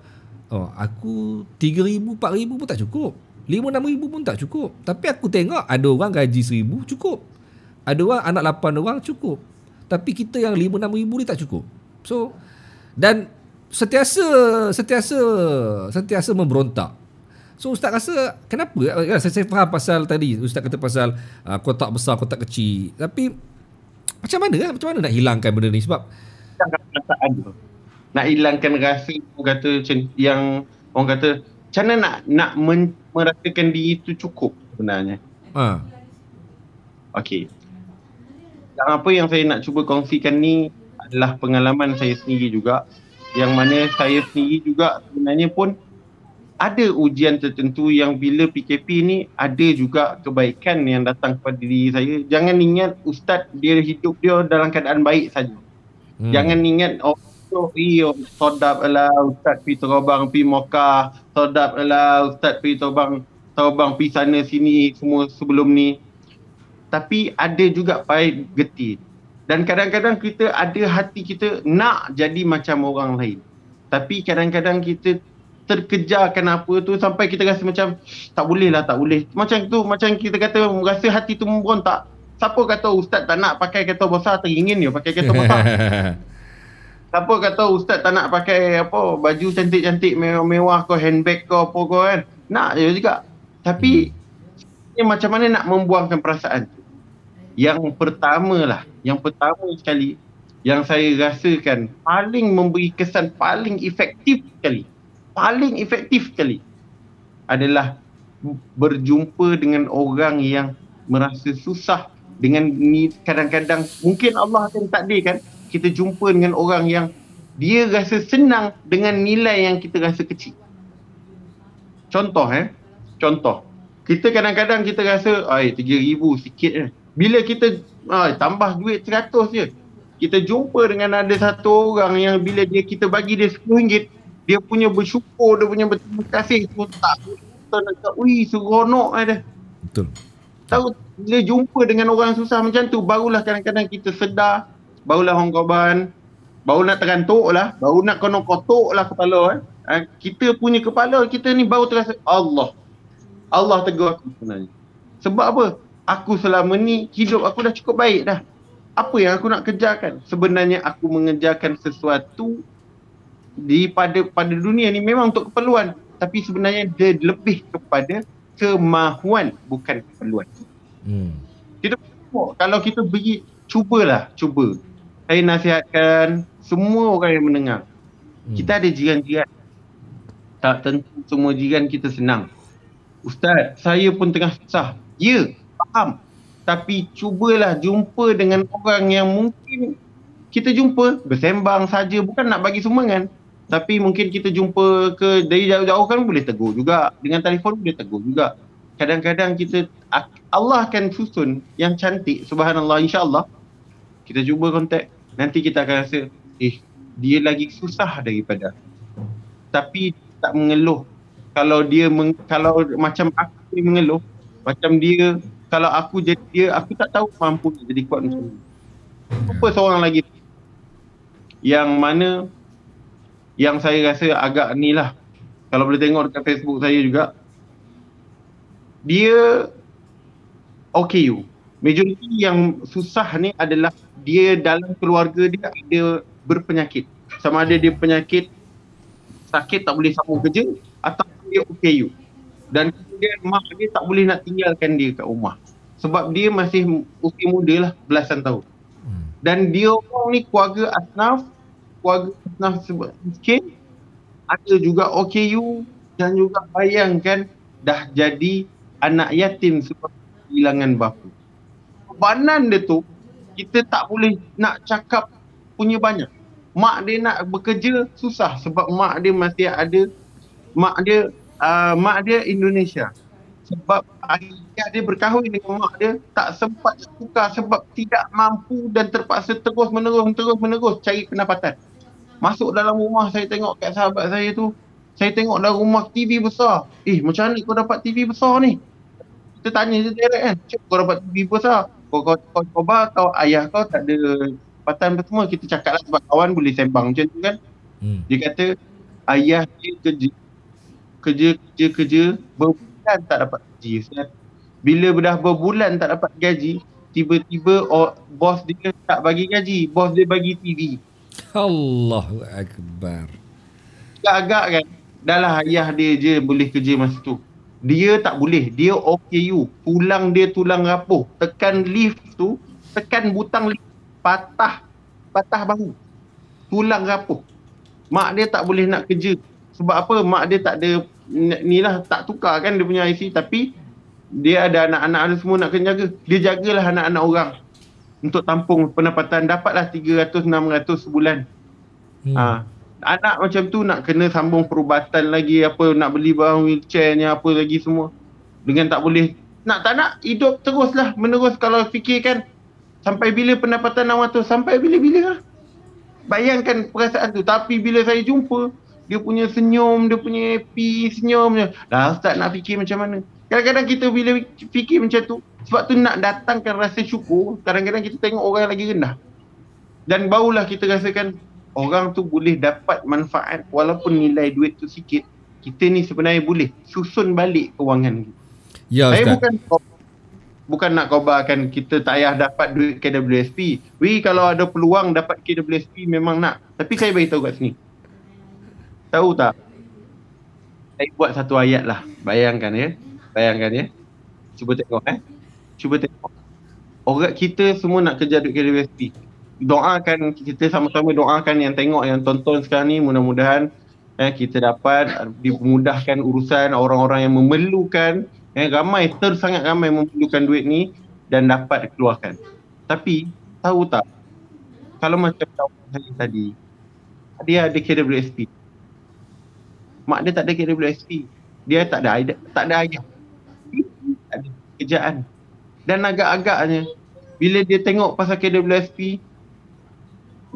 Oh, aku 3000 4000 pun tak cukup. 5 6000 pun tak cukup. Tapi aku tengok ada orang gaji 1000 cukup. Ada orang anak 8 orang cukup. Tapi kita yang 5 6000 ni tak cukup. So dan setiasa, setiasa, setiasa memberontak. So ustaz rasa kenapa ya, ya, saya, saya faham pasal tadi ustaz kata pasal uh, kotak besar kotak kecil. Tapi macam mana eh? macam mana nak hilangkan benda ni sebab nak hilangkan rasa orang kata yang orang kata macam mana nak nak men- merasakan diri itu cukup sebenarnya. Ha. Okey. Dan apa yang saya nak cuba kongsikan ni adalah pengalaman saya sendiri juga yang mana saya sendiri juga sebenarnya pun ada ujian tertentu yang bila PKP ni ada juga kebaikan yang datang kepada diri saya. Jangan ingat ustaz dia hidup dia dalam keadaan baik saja. Hmm. Jangan ingat oh, contoh iyo sodap lah Ustaz pergi terobang pergi Mokah sodap lah Ustaz pergi terobang Terobang pergi sana sini semua sebelum ni Tapi ada juga pahit getir Dan kadang-kadang kita ada hati kita nak jadi macam orang lain Tapi kadang-kadang kita terkejar kenapa tu sampai kita rasa macam tak boleh lah tak boleh macam tu macam kita kata rasa hati tu memberontak siapa kata ustaz tak nak pakai kereta besar teringin dia pakai kereta besar siapa kata ustaz tak nak pakai apa baju cantik-cantik mewah-mewah kau handbag kau apa kau kan nak je juga tapi hmm. macam mana nak membuangkan perasaan tu yang pertamalah yang pertama sekali yang saya rasakan paling memberi kesan paling efektif sekali paling efektif sekali adalah berjumpa dengan orang yang merasa susah dengan ni kadang-kadang mungkin Allah akan takdirkan kita jumpa dengan orang yang dia rasa senang dengan nilai yang kita rasa kecil. Contoh eh, contoh. Kita kadang-kadang kita rasa, ay, RM3,000 sikit eh. Bila kita ay, tambah duit RM100 je, kita jumpa dengan ada satu orang yang bila dia kita bagi dia RM10, dia punya bersyukur, dia punya berterima kasih. Tak, kita nak wih, seronok eh dia. Betul. Tahu, bila jumpa dengan orang susah macam tu, barulah kadang-kadang kita sedar barulah Hong Kong baru nak tergantuk lah, baru nak kena kotuk lah kepala eh. Ha, kita punya kepala kita ni baru terasa Allah. Allah tegur aku sebenarnya. Sebab apa? Aku selama ni hidup aku dah cukup baik dah. Apa yang aku nak kejarkan? Sebenarnya aku mengejarkan sesuatu di pada pada dunia ni memang untuk keperluan tapi sebenarnya dia lebih kepada kemahuan bukan keperluan. Hmm. Kita kalau kita beri cubalah cuba saya nasihatkan semua orang yang mendengar. Hmm. Kita ada jiran-jiran. Tak tentu semua jiran kita senang. Ustaz, saya pun tengah susah. Ya, faham. Tapi cubalah jumpa dengan orang yang mungkin kita jumpa bersembang saja bukan nak bagi sumbangan. Tapi mungkin kita jumpa ke dari jauh-jauh kan boleh tegur juga. Dengan telefon boleh tegur juga. Kadang-kadang kita Allah akan susun yang cantik subhanallah insyaallah. Kita cuba kontak nanti kita akan rasa eh dia lagi susah daripada tapi tak mengeluh kalau dia meng, kalau macam aku ni mengeluh macam dia kalau aku jadi dia aku tak tahu mampu jadi kuat macam ni apa seorang lagi yang mana yang saya rasa agak ni lah kalau boleh tengok dekat Facebook saya juga dia OKU majoriti yang susah ni adalah dia dalam keluarga dia ada berpenyakit. Sama ada dia penyakit sakit tak boleh sambung kerja atau dia OKU. Dan kemudian mak dia tak boleh nak tinggalkan dia kat rumah. Sebab dia masih usia muda lah belasan tahun. Hmm. Dan dia orang ni keluarga asnaf, keluarga asnaf sebab miskin, ada juga OKU dan juga bayangkan dah jadi anak yatim sebab kehilangan bapa. kebanan dia tu kita tak boleh nak cakap punya banyak. Mak dia nak bekerja susah sebab mak dia masih ada mak dia uh, mak dia Indonesia. Sebab ayah dia berkahwin dengan mak dia tak sempat suka sebab tidak mampu dan terpaksa terus menerus terus menerus cari pendapatan. Masuk dalam rumah saya tengok kat sahabat saya tu saya tengok dalam rumah TV besar. Eh macam mana kau dapat TV besar ni? Kita tanya dia direct kan. Cik kau dapat TV besar kau, kau, kau coba kau ayah kau tak ada kesempatan apa semua kita cakaplah lah sebab kawan boleh sembang macam tu kan hmm. dia kata ayah dia kerja kerja kerja kerja berbulan tak dapat gaji kan? bila dah berbulan tak dapat gaji tiba-tiba oh, bos dia tak bagi gaji bos dia bagi TV Allahu Akbar agak kan dah lah ayah dia je boleh kerja masa tu dia tak boleh dia OKU tulang dia tulang rapuh tekan lift tu tekan butang lift patah patah bahu tulang rapuh mak dia tak boleh nak kerja sebab apa mak dia tak ada ni lah tak tukar kan dia punya IC tapi dia ada anak-anak ada semua nak kena jaga dia jagalah anak-anak orang untuk tampung pendapatan dapatlah 300 600 sebulan hmm. ha anak macam tu nak kena sambung perubatan lagi apa nak beli barang wheelchairnya apa lagi semua dengan tak boleh nak tak nak hidup teruslah menerus kalau fikirkan sampai bila pendapatan awak tu sampai bila-bila lah bayangkan perasaan tu tapi bila saya jumpa dia punya senyum dia punya happy senyumnya dah ustaz nak fikir macam mana kadang-kadang kita bila fikir macam tu sebab tu nak datangkan rasa syukur kadang-kadang kita tengok orang lagi rendah dan barulah kita rasakan orang tu boleh dapat manfaat walaupun nilai duit tu sikit kita ni sebenarnya boleh susun balik kewangan ni. Ya, Saya Ustaz. bukan bukan nak kobarkan kita tak payah dapat duit KWSP. We kalau ada peluang dapat KWSP memang nak. Tapi saya bagi tahu kat sini. Tahu tak? Saya buat satu ayat lah. Bayangkan ya. Bayangkan ya. Cuba tengok eh. Cuba tengok. Orang kita semua nak kerja duit KWSP doakan kita sama-sama doakan yang tengok yang tonton sekarang ni mudah-mudahan eh kita dapat eh, dimudahkan urusan orang-orang yang memerlukan eh ramai sangat ramai memerlukan duit ni dan dapat keluarkan. Tapi tahu tak kalau macam tadi tadi dia ada KWSP. Mak dia tak ada KWSP. Dia tak ada tak ada ayah. Tak ada kerjaan. Dan agak-agaknya bila dia tengok pasal KWSP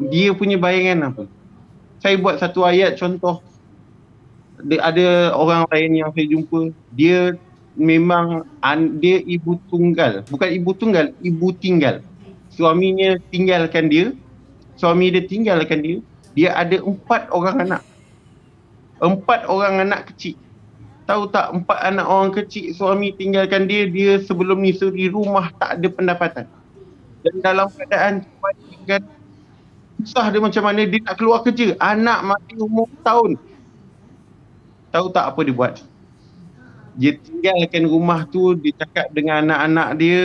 dia punya bayangan apa. Saya buat satu ayat contoh dia ada orang lain yang saya jumpa dia memang dia ibu tunggal bukan ibu tunggal ibu tinggal suaminya tinggalkan dia suami dia tinggalkan dia dia ada empat orang anak empat orang anak kecil tahu tak empat anak orang kecil suami tinggalkan dia dia sebelum ni suri rumah tak ada pendapatan dan dalam keadaan suami susah dia macam mana dia nak keluar kerja anak mati umur tahun tahu tak apa dia buat dia tinggalkan rumah tu dia cakap dengan anak-anak dia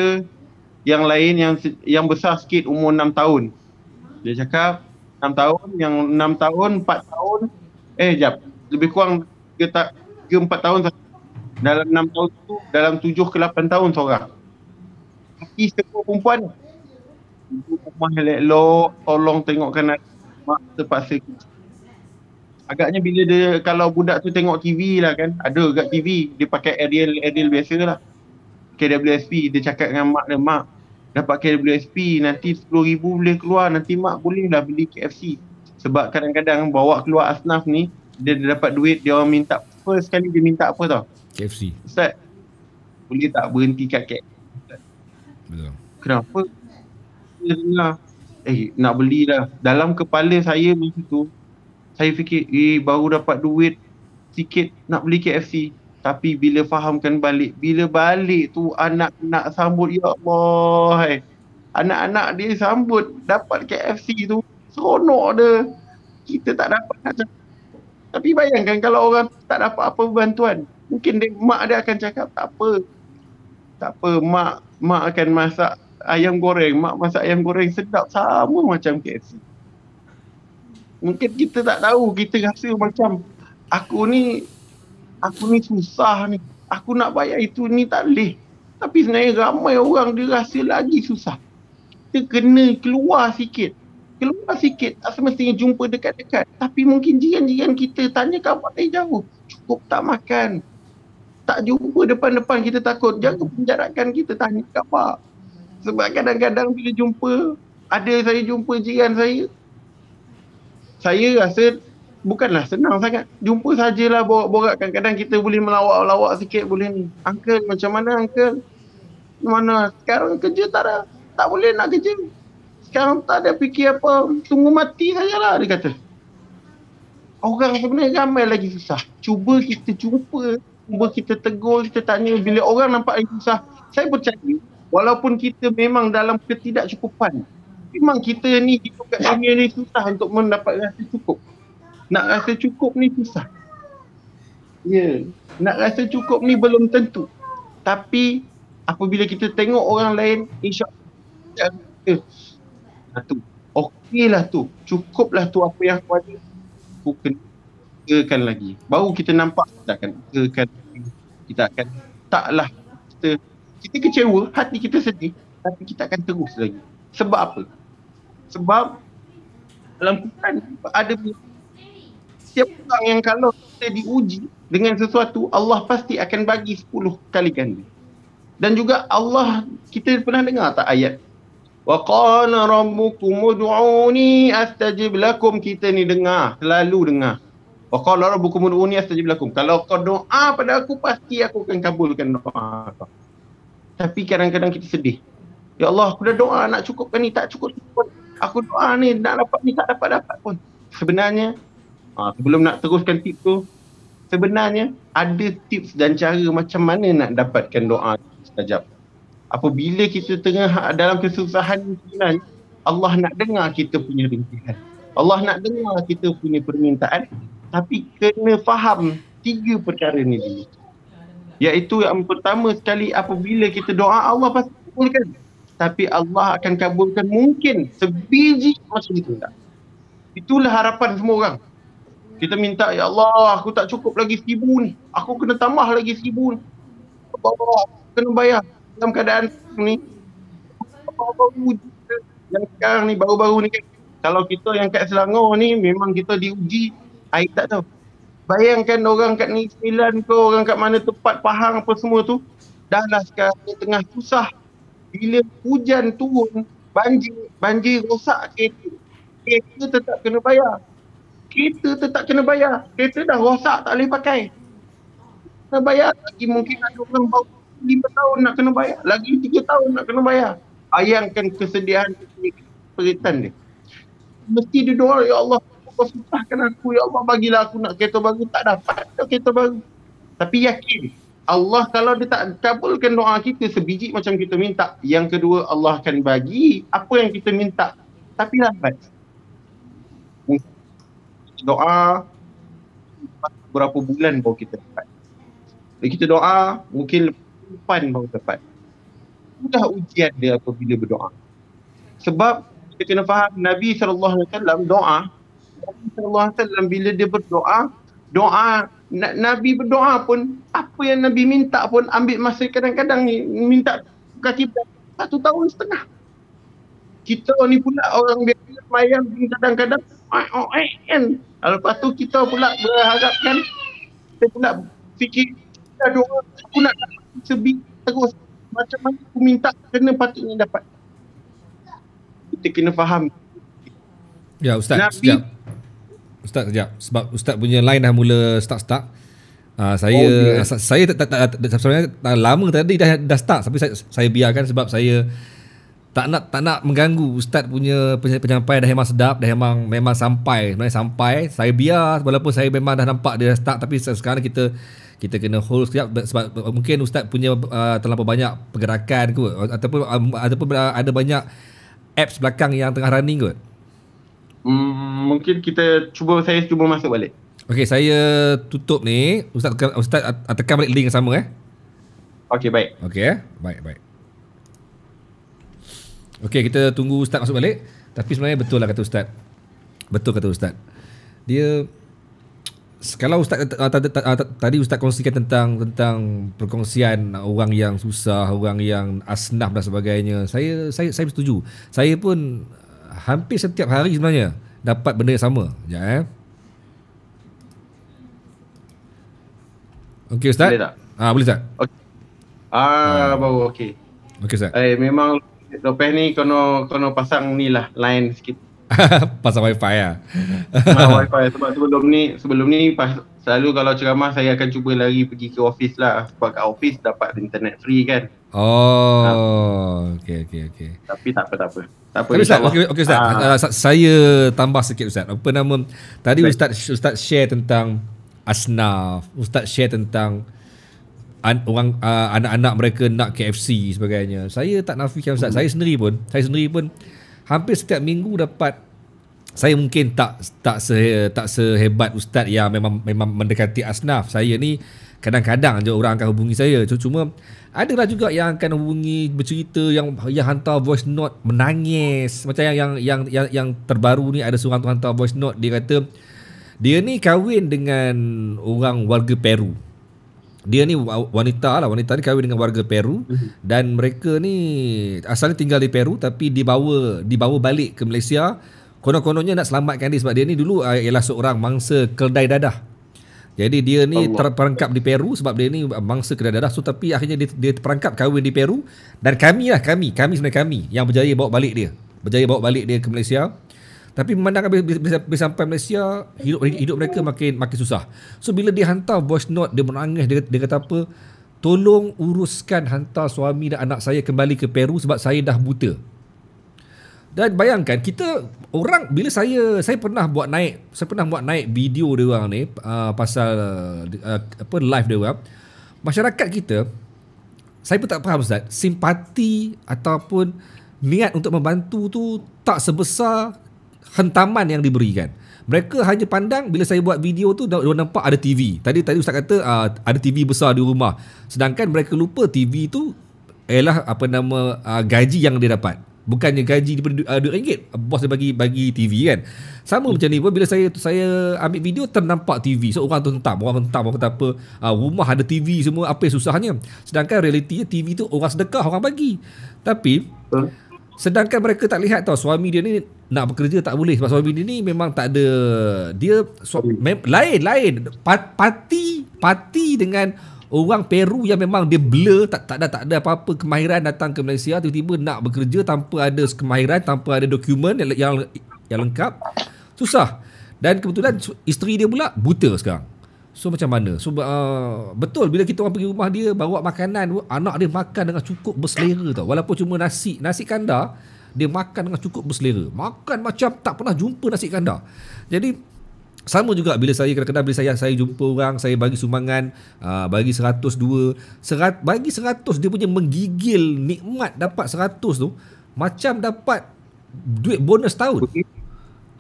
yang lain yang yang besar sikit umur enam tahun dia cakap enam tahun yang enam tahun empat tahun eh jap lebih kurang dia tak ke 4 tahun dalam enam tahun tu dalam tujuh ke 8 tahun seorang kaki sekolah perempuan rumah elok-elok, tolong tengok kanan mak terpaksa Agaknya bila dia, kalau budak tu tengok TV lah kan, ada kat TV, dia pakai aerial, aerial biasa lah. KWSP, dia cakap dengan mak dia, mak dapat KWSP, nanti RM10,000 boleh keluar, nanti mak boleh lah beli KFC. Sebab kadang-kadang bawa keluar asnaf ni, dia dapat duit, dia orang minta, first sekali dia minta apa tau? KFC. Ustaz, boleh tak berhenti kat KFC? Betul. Kenapa? dia lah. dengar Eh nak beli belilah Dalam kepala saya masa tu Saya fikir eh baru dapat duit Sikit nak beli KFC Tapi bila fahamkan balik Bila balik tu anak anak sambut Ya Allah eh. Anak-anak dia sambut Dapat KFC tu Seronok dia Kita tak dapat macam tapi bayangkan kalau orang tak dapat apa bantuan Mungkin dia, mak dia akan cakap tak apa Tak apa mak mak akan masak ayam goreng, mak masak ayam goreng sedap sama macam KFC. Mungkin kita tak tahu, kita rasa macam aku ni aku ni susah ni. Aku nak bayar itu ni tak leh. Tapi sebenarnya ramai orang dia rasa lagi susah. Kita kena keluar sikit. Keluar sikit tak semestinya jumpa dekat-dekat. Tapi mungkin jiran-jiran kita tanya kabar dari jauh. Cukup tak makan. Tak jumpa depan-depan kita takut. Jangan penjarakan kita tanya kabar sebab kadang-kadang bila jumpa ada saya jumpa jiran saya saya rasa bukanlah senang sangat jumpa sajalah borak-borak kadang-kadang kita boleh melawak-lawak sikit boleh ni uncle macam mana uncle mana sekarang kerja tak ada tak boleh nak kerja sekarang tak ada fikir apa tunggu mati sajalah dia kata orang sebenarnya ramai lagi susah cuba kita jumpa cuba kita tegur kita tanya bila orang nampak lagi susah saya percaya walaupun kita memang dalam ketidakcukupan memang kita ni hidup kat dunia ni susah untuk mendapat rasa cukup nak rasa cukup ni susah ya yeah. nak rasa cukup ni belum tentu tapi apabila kita tengok orang lain insya Allah kita satu lah tu cukup lah tu apa yang aku ada aku kerjakan lagi baru kita nampak kita akan kerjakan kita akan taklah kita kita kecewa, hati kita sedih, tapi kita akan terus lagi. Sebab apa? Sebab dalam Quran ada setiap orang yang kalau kita diuji dengan sesuatu, Allah pasti akan bagi sepuluh kali ganda. Dan juga Allah, kita pernah dengar tak ayat? Wa qala rabbukum ud'uni astajib Kita ni dengar, selalu dengar. Wa qala rabbukum ud'uni astajib Kalau kau doa pada aku, pasti aku akan kabulkan doa kau tapi kadang-kadang kita sedih. Ya Allah, aku dah doa nak cukupkan ni, tak cukup pun. Aku doa ni, nak dapat ni, tak dapat-dapat pun. Sebenarnya, aa, ha, sebelum nak teruskan tip tu, sebenarnya ada tips dan cara macam mana nak dapatkan doa setajab. Apabila kita tengah dalam kesusahan sebenarnya, Allah nak dengar kita punya rintihan. Allah nak dengar kita punya permintaan. Tapi kena faham tiga perkara ni dulu iaitu yang pertama sekali apabila kita doa Allah pasti kabulkan tapi Allah akan kabulkan mungkin sebiji masa itu tak itulah harapan semua orang kita minta ya Allah aku tak cukup lagi seribu ni aku kena tambah lagi seribu ni Allah kena bayar dalam keadaan ni yang sekarang ni baru-baru ni kan kalau kita yang kat Selangor ni memang kita diuji air tak tahu Bayangkan orang kat Negeri Sembilan ke orang kat mana tempat Pahang apa semua tu dah lah sekarang tengah susah bila hujan turun banjir banjir rosak kereta kereta tetap kena bayar kereta tetap kena bayar kereta dah rosak tak boleh pakai kena bayar lagi mungkin ada orang bawa lima tahun nak kena bayar lagi tiga tahun nak kena bayar bayangkan kesedihan peritan dia mesti dia doa ya Allah kau susahkan aku ya Allah bagilah aku nak kereta baru tak dapat tak kereta baru tapi yakin Allah kalau dia tak kabulkan doa kita sebiji macam kita minta yang kedua Allah akan bagi apa yang kita minta tapi lambat doa berapa bulan baru kita dapat Jadi kita doa mungkin lepas baru dapat sudah ujian dia apabila berdoa sebab kita kena faham Nabi SAW doa Rasulullah SAW bila dia berdoa, doa Nabi berdoa pun apa yang Nabi minta pun ambil masa kadang-kadang ni minta kaki satu tahun setengah. Kita ni pula orang biasa semayang kadang-kadang O-O-A-N. Lepas tu kita pula berharapkan kita pula fikir kita doa aku nak sebiji terus macam mana aku minta kena patutnya dapat. Kita kena faham. Ya Ustaz, Nabi, sekejap. Ustaz sekejap Sebab Ustaz punya line dah mula start-start uh, Saya oh, yeah. Saya tak, tak, tak, tak Sebenarnya tak, lama tadi dah, dah start Tapi saya, saya biarkan sebab saya Tak nak tak nak mengganggu Ustaz punya penyampaian dah memang sedap Dah memang, memang sampai Sebenarnya sampai Saya biar Walaupun saya memang dah nampak dia dah start Tapi sekarang kita kita kena hold sekejap sebab mungkin ustaz punya uh, ah, terlalu banyak pergerakan kot ataupun uh, ataupun ada banyak apps belakang yang tengah running kot Hmm, mungkin kita cuba saya cuba masuk balik. Okey, saya tutup ni. Ustaz tekan, ustaz ah, ah, tekan balik link yang sama eh. Okey, baik. Okey eh. Baik, baik. Okey, kita tunggu ustaz masuk balik. Tapi sebenarnya betul lah kata ustaz. Betul kata ustaz. Dia kalau ustaz ah, tadi ustaz kongsikan tentang tentang perkongsian orang yang susah, orang yang asnaf dan sebagainya. Saya saya saya setuju. Saya pun hampir setiap hari sebenarnya dapat benda yang sama. Ya. Eh. Okey ustaz. Boleh tak? Ah boleh tak? Okay. Ah ha. okey. Okey ustaz. Eh memang lepas ni kena kena pasang ni lah line sikit. pasang wifi ah. Ya? Nah, wifi sebab sebelum ni sebelum ni pas, selalu kalau ceramah saya akan cuba lari pergi ke office lah sebab kat office dapat internet free kan. Oh, ha. okay, okay. okey. Tapi tak apa tak apa. Tapi Ustaz, okay, okay, Ustaz. Uh, saya tambah sedikit Ustaz. Apa nama tadi Baik. Ustaz Ustaz share tentang asnaf, Ustaz share tentang an, orang uh, anak-anak mereka nak KFC sebagainya. Saya tak nafikan Ustaz, hmm. saya sendiri pun, saya sendiri pun hampir setiap minggu dapat saya mungkin tak tak se tak sehebat ustaz yang memang memang mendekati asnaf. Saya ni kadang-kadang je orang akan hubungi saya cuma ada lah juga yang akan hubungi bercerita yang yang hantar voice note menangis macam yang yang yang yang, yang terbaru ni ada seorang tu hantar voice note dia kata dia ni kahwin dengan orang warga Peru dia ni wanita lah wanita ni kahwin dengan warga Peru mhm. dan mereka ni asalnya tinggal di Peru tapi dibawa dibawa balik ke Malaysia konon-kononnya nak selamatkan dia sebab dia ni dulu ah, ialah seorang mangsa keldai dadah jadi dia ni terperangkap di Peru sebab dia ni bangsa kedah darah. So tapi akhirnya dia, dia terperangkap kahwin di Peru. Dan kami lah kami. Kami sebenarnya kami yang berjaya bawa balik dia. Berjaya bawa balik dia ke Malaysia. Tapi memandang habis sampai Malaysia, hidup, hidup mereka makin makin susah. So bila dia hantar voice note, dia menangis. Dia, dia kata apa? Tolong uruskan hantar suami dan anak saya kembali ke Peru sebab saya dah buta. Dan bayangkan kita orang bila saya saya pernah buat naik saya pernah buat naik video dia orang ni uh, pasal uh, apa live dia orang masyarakat kita saya pun tak faham ustaz simpati ataupun niat untuk membantu tu tak sebesar hentaman yang diberikan mereka hanya pandang bila saya buat video tu dah, nampak ada TV tadi tadi ustaz kata uh, ada TV besar di rumah sedangkan mereka lupa TV tu ialah apa nama uh, gaji yang dia dapat bukannya gaji daripada RM2 du- uh, bos dia bagi bagi TV kan sama hmm. macam ni pun bila saya saya ambil video ternampak TV so orang tu tentam orang tentam orang kata apa uh, rumah ada TV semua apa yang susahnya sedangkan realitinya TV tu orang sedekah orang bagi tapi hmm. sedangkan mereka tak lihat tau suami dia ni nak bekerja tak boleh sebab suami dia ni memang tak ada dia su- hmm. mem- lain lain parti parti dengan orang Peru yang memang dia blur tak tak ada tak ada apa-apa kemahiran datang ke Malaysia tiba-tiba nak bekerja tanpa ada kemahiran tanpa ada dokumen yang yang, yang lengkap susah dan kebetulan isteri dia pula buta sekarang so macam mana so uh, betul bila kita orang pergi rumah dia bawa makanan anak dia makan dengan cukup berselera tau walaupun cuma nasi nasi kandar dia makan dengan cukup berselera makan macam tak pernah jumpa nasi kandar jadi sama juga bila saya kadang-kadang bila saya saya jumpa orang saya bagi sumbangan uh, bagi dua 100, bagi seratus dia punya menggigil nikmat dapat seratus tu macam dapat duit bonus tahun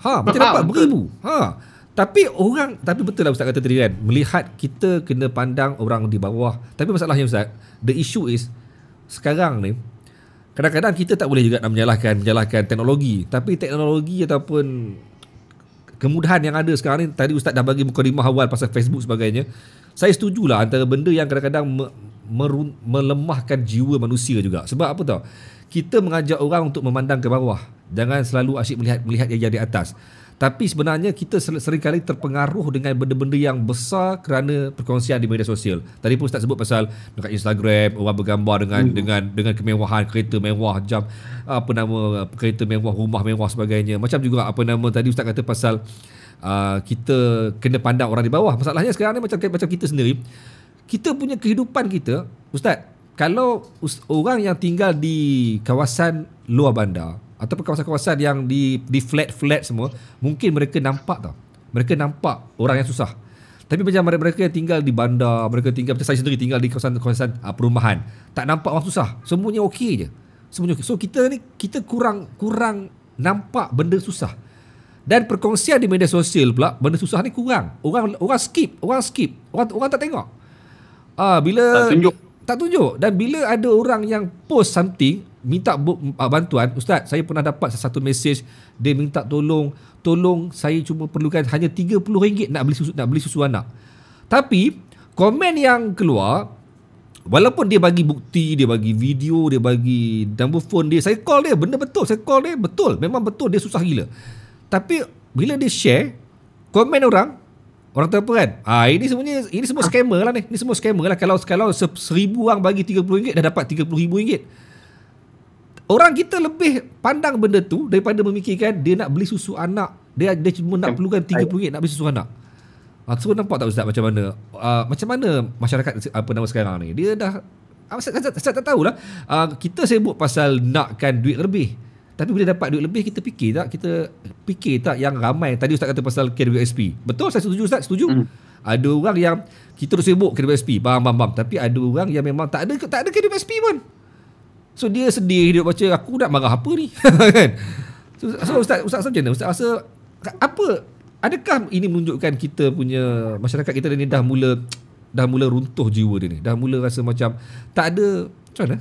ha macam dapat beribu ha tapi orang tapi betul lah ustaz kata tadi kan melihat kita kena pandang orang di bawah tapi masalahnya ustaz the issue is sekarang ni kadang-kadang kita tak boleh juga nak menyalahkan menyalahkan teknologi tapi teknologi ataupun kemudahan yang ada sekarang ni tadi ustaz dah bagi mukadimah awal pasal Facebook sebagainya saya setujulah antara benda yang kadang-kadang me, melemahkan jiwa manusia juga sebab apa tau kita mengajak orang untuk memandang ke bawah jangan selalu asyik melihat melihat yang di atas tapi sebenarnya kita seringkali terpengaruh dengan benda-benda yang besar kerana perkongsian di media sosial. Tadi pun Ustaz sebut pasal dekat Instagram, orang bergambar dengan hmm. dengan dengan kemewahan kereta mewah, jam apa nama kereta mewah, rumah mewah sebagainya. Macam juga apa nama tadi Ustaz kata pasal uh, kita kena pandang orang di bawah. Masalahnya sekarang ni macam macam kita sendiri kita punya kehidupan kita, Ustaz, kalau orang yang tinggal di kawasan luar bandar, ataupun kawasan-kawasan yang di di flat-flat semua, mungkin mereka nampak tau. Mereka nampak orang yang susah. Tapi macam mereka, mereka yang tinggal di bandar, mereka tinggal macam saya sendiri tinggal di kawasan-kawasan uh, perumahan, tak nampak orang susah. Semuanya okey je. Semuanya okey. So kita ni kita kurang kurang nampak benda susah. Dan perkongsian di media sosial pula benda susah ni kurang. Orang orang skip, orang skip. Orang orang tak tengok. uh, bila tak tunjuk tak tunjuk dan bila ada orang yang post something minta ah, bantuan ustaz saya pernah dapat satu mesej dia minta tolong tolong saya cuma perlukan hanya RM30 nak beli susu nak beli susu anak tapi komen yang keluar walaupun dia bagi bukti dia bagi video dia bagi number phone dia saya call dia benda betul saya call dia betul memang betul dia susah gila tapi bila dia share komen orang Orang tahu apa kan? Ah ini semuanya ini semua scammer lah ni. Ini semua scammer lah kalau kalau seribu orang bagi RM30 dah dapat RM30,000. Orang kita lebih pandang benda tu daripada memikirkan dia nak beli susu anak. Dia dia cuma nak perlukan RM30 nak beli susu anak. Ha, ah, so nampak tak Ustaz macam mana? Uh, macam mana masyarakat apa nama sekarang ni? Dia dah saya, saya, saya tak tahulah. Uh, kita sibuk pasal nakkan duit lebih. Tapi bila dapat duit lebih kita fikir tak? Kita fikir tak yang ramai tadi Ustaz kata pasal KWSP. Betul saya setuju Ustaz, setuju. Hmm. Ada orang yang kita terus sibuk KWSP, bam bam bam. Tapi ada orang yang memang tak ada tak ada KWSP pun. So dia sedih dia baca aku nak marah apa ni kan. so, so ustaz ustaz macam Ustaz rasa apa adakah ini menunjukkan kita punya masyarakat kita ni dah mula dah mula runtuh jiwa dia ni. Dah mula rasa macam tak ada macam mana?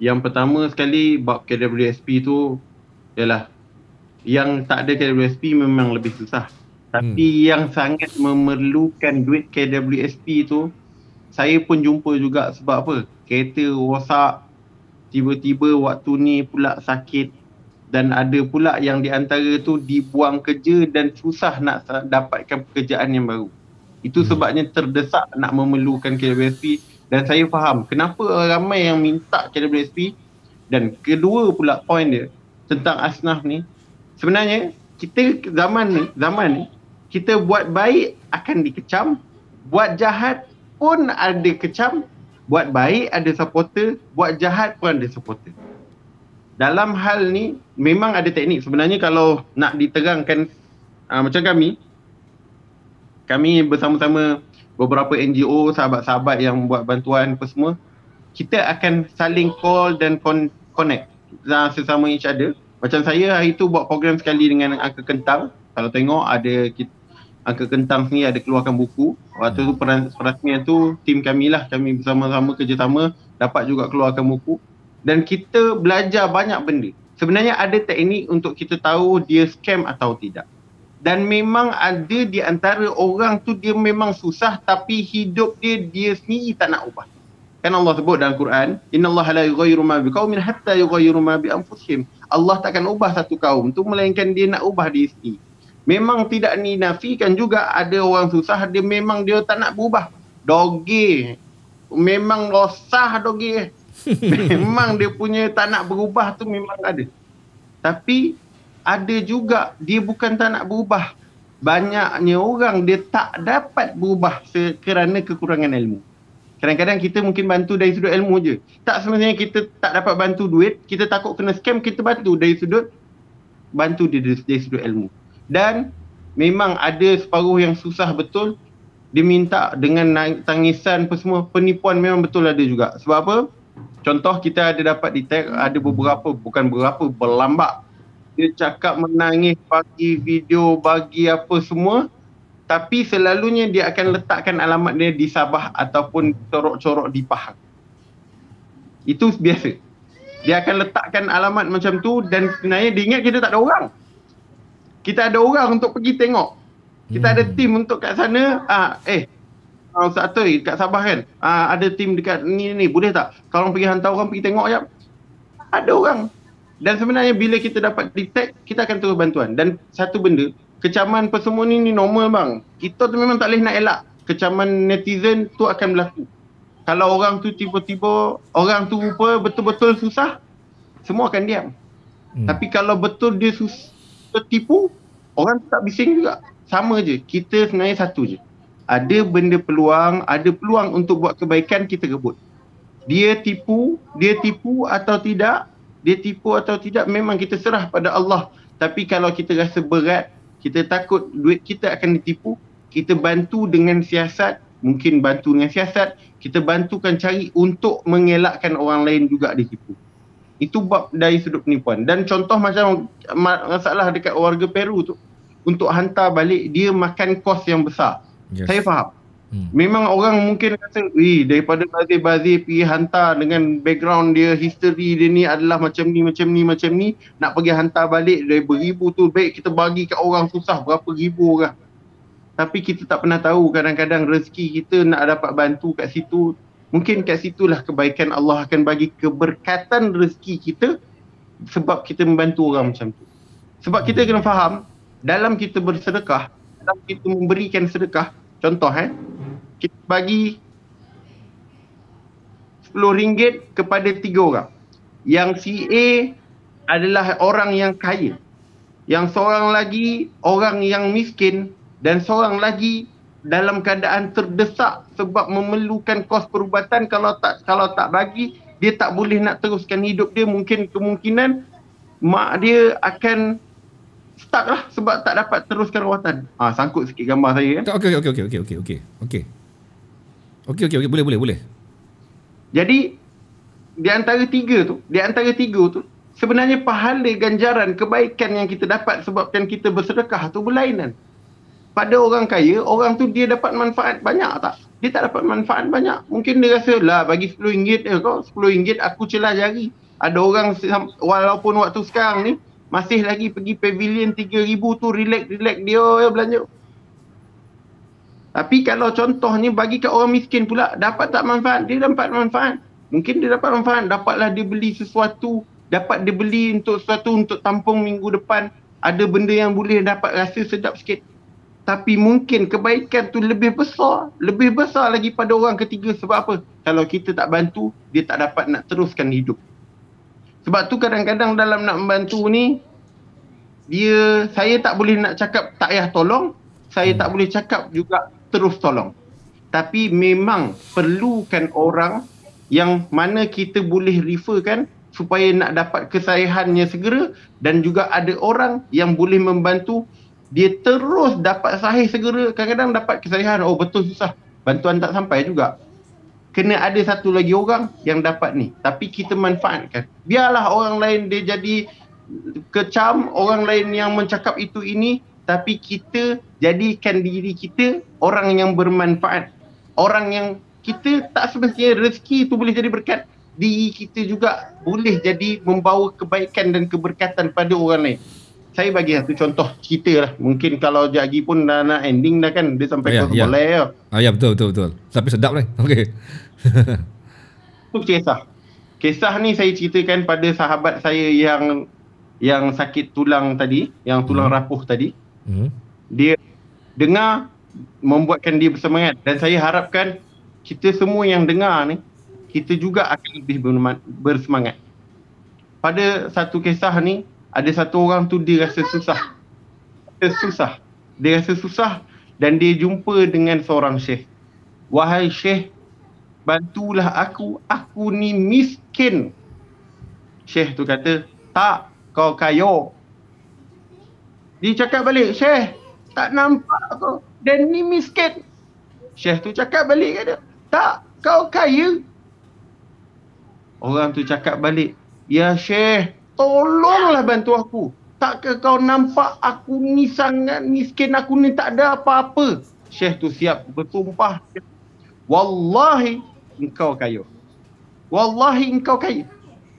Yang pertama sekali bab KWSP tu ialah yang tak ada KWSP memang lebih susah. Tapi hmm. yang sangat memerlukan duit KWSP tu saya pun jumpa juga sebab apa kereta rosak tiba-tiba waktu ni pula sakit dan ada pula yang di antara tu dibuang kerja dan susah nak dapatkan pekerjaan yang baru itu hmm. sebabnya terdesak nak memerlukan KWSP dan saya faham kenapa ramai yang minta KWSP dan kedua pula point dia tentang asnaf ni sebenarnya kita zaman ni zaman ni kita buat baik akan dikecam buat jahat pun ada kecam buat baik ada supporter buat jahat pun ada supporter dalam hal ni memang ada teknik sebenarnya kalau nak diterangkan uh, macam kami kami bersama-sama beberapa NGO sahabat-sahabat yang buat bantuan apa semua kita akan saling call dan con- connect uh, sesama each other macam saya hari tu buat program sekali dengan Angka Kentang kalau tengok ada kita Angka Kentang ni ada keluarkan buku. Waktu tu perasmian hmm. peran, tu tim kami lah kami bersama-sama kerja sama dapat juga keluarkan buku. Dan kita belajar banyak benda. Sebenarnya ada teknik untuk kita tahu dia scam atau tidak. Dan memang ada di antara orang tu dia memang susah tapi hidup dia dia sendiri tak nak ubah. Kan Allah sebut dalam Quran, "Inna Allah la yughayyiru ma biqaumin hatta yughayyiru ma bi anfusihim." Allah takkan ubah satu kaum tu melainkan dia nak ubah diri sendiri memang tidak dinafikan juga ada orang susah dia memang dia tak nak berubah doge memang losah doge memang dia punya tak nak berubah tu memang ada tapi ada juga dia bukan tak nak berubah banyaknya orang dia tak dapat berubah kerana kekurangan ilmu Kadang-kadang kita mungkin bantu dari sudut ilmu je. Tak sebenarnya kita tak dapat bantu duit, kita takut kena scam, kita bantu dari sudut bantu dia dari, dari sudut ilmu dan memang ada separuh yang susah betul diminta dengan tangisan apa semua penipuan memang betul ada juga sebab apa contoh kita ada dapat detect ada beberapa bukan beberapa berlambak dia cakap menangis bagi video bagi apa semua tapi selalunya dia akan letakkan alamat dia di Sabah ataupun corok-corok di Pahang itu biasa dia akan letakkan alamat macam tu dan sebenarnya dia ingat kita tak ada orang kita ada orang untuk pergi tengok. Kita hmm. ada tim untuk kat sana. Ah, eh, ah, Ustaz Atoy dekat Sabah kan? Ah, ada tim dekat ni ni. Boleh tak? Tolong pergi hantar orang pergi tengok jap. Ada orang. Dan sebenarnya bila kita dapat detect, kita akan terus bantuan. Dan satu benda, kecaman persemua ni, ni normal bang. Kita tu memang tak boleh nak elak. Kecaman netizen tu akan berlaku. Kalau orang tu tiba-tiba, orang tu rupa betul-betul susah, semua akan diam. Hmm. Tapi kalau betul dia sus Tipu orang tak bising juga. Sama je. Kita sebenarnya satu je. Ada benda peluang, ada peluang untuk buat kebaikan, kita rebut. Dia tipu, dia tipu atau tidak, dia tipu atau tidak, memang kita serah pada Allah. Tapi kalau kita rasa berat, kita takut duit kita akan ditipu, kita bantu dengan siasat, mungkin bantu dengan siasat, kita bantukan cari untuk mengelakkan orang lain juga ditipu. Itu bab dari sudut penipuan. Dan contoh macam masalah dekat warga Peru tu untuk hantar balik dia makan kos yang besar. Yes. Saya faham. Hmm. Memang orang mungkin rasa, "Eh, daripada bazir-bazir pergi hantar dengan background dia, history dia ni adalah macam ni, macam ni, macam ni, nak pergi hantar balik dari beribu tu, baik kita bagi kat orang susah berapa ribu orang." Tapi kita tak pernah tahu kadang-kadang rezeki kita nak dapat bantu kat situ mungkin kat situlah kebaikan Allah akan bagi keberkatan rezeki kita sebab kita membantu orang macam tu. Sebab kita kena faham dalam kita bersedekah, dalam kita memberikan sedekah, contoh eh, kita bagi RM10 kepada tiga orang. Yang si A adalah orang yang kaya. Yang seorang lagi orang yang miskin dan seorang lagi dalam keadaan terdesak sebab memerlukan kos perubatan kalau tak kalau tak bagi dia tak boleh nak teruskan hidup dia mungkin kemungkinan mak dia akan stuck lah sebab tak dapat teruskan rawatan. Ah ha, sangkut sikit gambar saya kan. Okey okey okey okey okey okey. Okey. Okey okey okey boleh boleh boleh. Jadi di antara tiga tu, di antara tiga tu sebenarnya pahala ganjaran kebaikan yang kita dapat sebabkan kita bersedekah tu berlainan pada orang kaya, orang tu dia dapat manfaat banyak tak? Dia tak dapat manfaat banyak. Mungkin dia rasa lah bagi RM10 je kau, RM10 aku celah jari. Ada orang walaupun waktu sekarang ni, masih lagi pergi pavilion RM3,000 tu relax-relax dia ya, belanja. Tapi kalau contohnya bagi kat orang miskin pula, dapat tak manfaat? Dia dapat manfaat. Mungkin dia dapat manfaat, dapatlah dia beli sesuatu, dapat dia beli untuk sesuatu untuk tampung minggu depan, ada benda yang boleh dapat rasa sedap sikit tapi mungkin kebaikan tu lebih besar lebih besar lagi pada orang ketiga sebab apa kalau kita tak bantu dia tak dapat nak teruskan hidup sebab tu kadang-kadang dalam nak membantu ni dia saya tak boleh nak cakap tak payah tolong saya tak boleh cakap juga terus tolong tapi memang perlukan orang yang mana kita boleh kan supaya nak dapat kesayahannya segera dan juga ada orang yang boleh membantu dia terus dapat sahih segera kadang-kadang dapat kesahihan oh betul susah bantuan tak sampai juga kena ada satu lagi orang yang dapat ni tapi kita manfaatkan biarlah orang lain dia jadi kecam orang lain yang mencakap itu ini tapi kita jadikan diri kita orang yang bermanfaat orang yang kita tak semestinya rezeki itu boleh jadi berkat diri kita juga boleh jadi membawa kebaikan dan keberkatan pada orang lain saya bagi satu contoh cerita lah. Mungkin kalau Jagi pun dah nak ending dah kan. Dia sampai ya, ke ya. boleh ya. Ah, ya betul, betul, betul. Tapi sedap lah. Okey. Itu kisah. Kisah ni saya ceritakan pada sahabat saya yang yang sakit tulang tadi. Yang tulang hmm. rapuh tadi. Hmm. Dia dengar membuatkan dia bersemangat. Dan saya harapkan kita semua yang dengar ni kita juga akan lebih bersemangat. Pada satu kisah ni, ada satu orang tu dia rasa susah. Dia rasa susah. Dia rasa susah dan dia jumpa dengan seorang syekh. Wahai syekh, bantulah aku. Aku ni miskin. Syekh tu kata, tak kau kaya. Dia cakap balik, syekh, tak nampak kau. Dan ni miskin. Syekh tu cakap balik kata, tak kau kaya. Orang tu cakap balik, ya syekh, tolonglah ya. bantu aku. Tak ke kau nampak aku ni sangat miskin, aku ni tak ada apa-apa. Syekh tu siap bertumpah. Wallahi engkau kaya. Wallahi engkau kaya.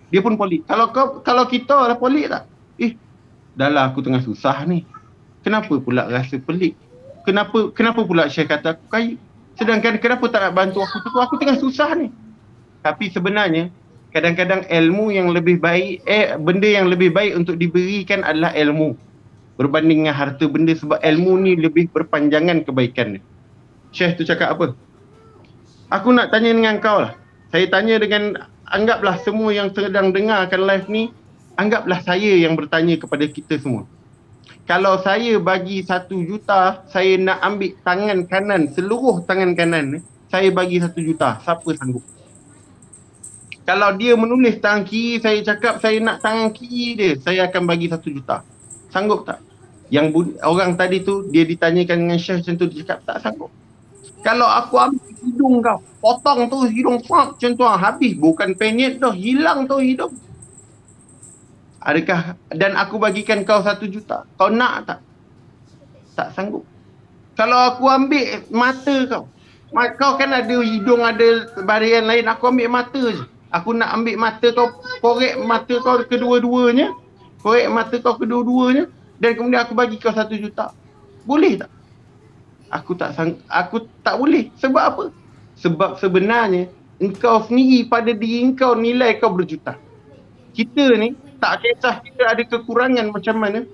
Dia pun polik. Kalau kau, kalau kita lah polik tak? Eh, dah lah aku tengah susah ni. Kenapa pula rasa pelik? Kenapa kenapa pula Syekh kata aku kaya? Sedangkan kenapa tak nak bantu aku tu? Aku tengah susah ni. Tapi sebenarnya kadang-kadang ilmu yang lebih baik eh benda yang lebih baik untuk diberikan adalah ilmu berbanding dengan harta benda sebab ilmu ni lebih berpanjangan kebaikan dia. Syekh tu cakap apa? Aku nak tanya dengan kau lah. Saya tanya dengan anggaplah semua yang sedang dengarkan live ni anggaplah saya yang bertanya kepada kita semua. Kalau saya bagi satu juta, saya nak ambil tangan kanan, seluruh tangan kanan, ni, saya bagi satu juta, siapa sanggup? kalau dia menulis tangan kiri saya cakap saya nak tangan kiri dia saya akan bagi satu juta sanggup tak yang orang tadi tu dia ditanyakan dengan chef macam tu dia cakap tak sanggup kalau aku ambil hidung kau potong tu hidung kau macam tu habis bukan penyet tu hilang tu hidung adakah dan aku bagikan kau satu juta kau nak tak tak sanggup kalau aku ambil mata kau kau kan ada hidung ada bahagian lain aku ambil mata je aku nak ambil mata kau korek mata kau kedua-duanya korek mata kau kedua-duanya dan kemudian aku bagi kau satu juta boleh tak aku tak sang aku tak boleh sebab apa sebab sebenarnya engkau sendiri pada diri engkau nilai kau berjuta kita ni tak kisah kita ada kekurangan macam mana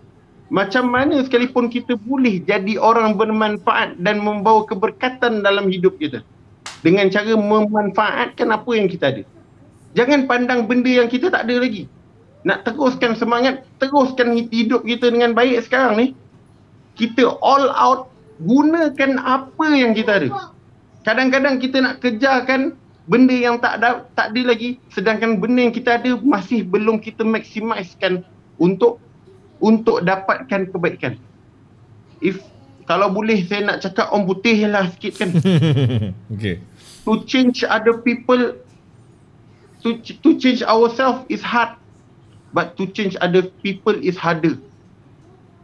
macam mana sekalipun kita boleh jadi orang bermanfaat dan membawa keberkatan dalam hidup kita dengan cara memanfaatkan apa yang kita ada. Jangan pandang benda yang kita tak ada lagi. Nak teruskan semangat, teruskan hidup kita dengan baik sekarang ni. Kita all out gunakan apa yang kita ada. Kadang-kadang kita nak kejarkan benda yang tak ada, tak ada lagi sedangkan benda yang kita ada masih belum kita maksimiskan untuk untuk dapatkan kebaikan. If kalau boleh saya nak cakap om putih lah sikit kan. okay. To change other people to to change ourselves is hard but to change other people is harder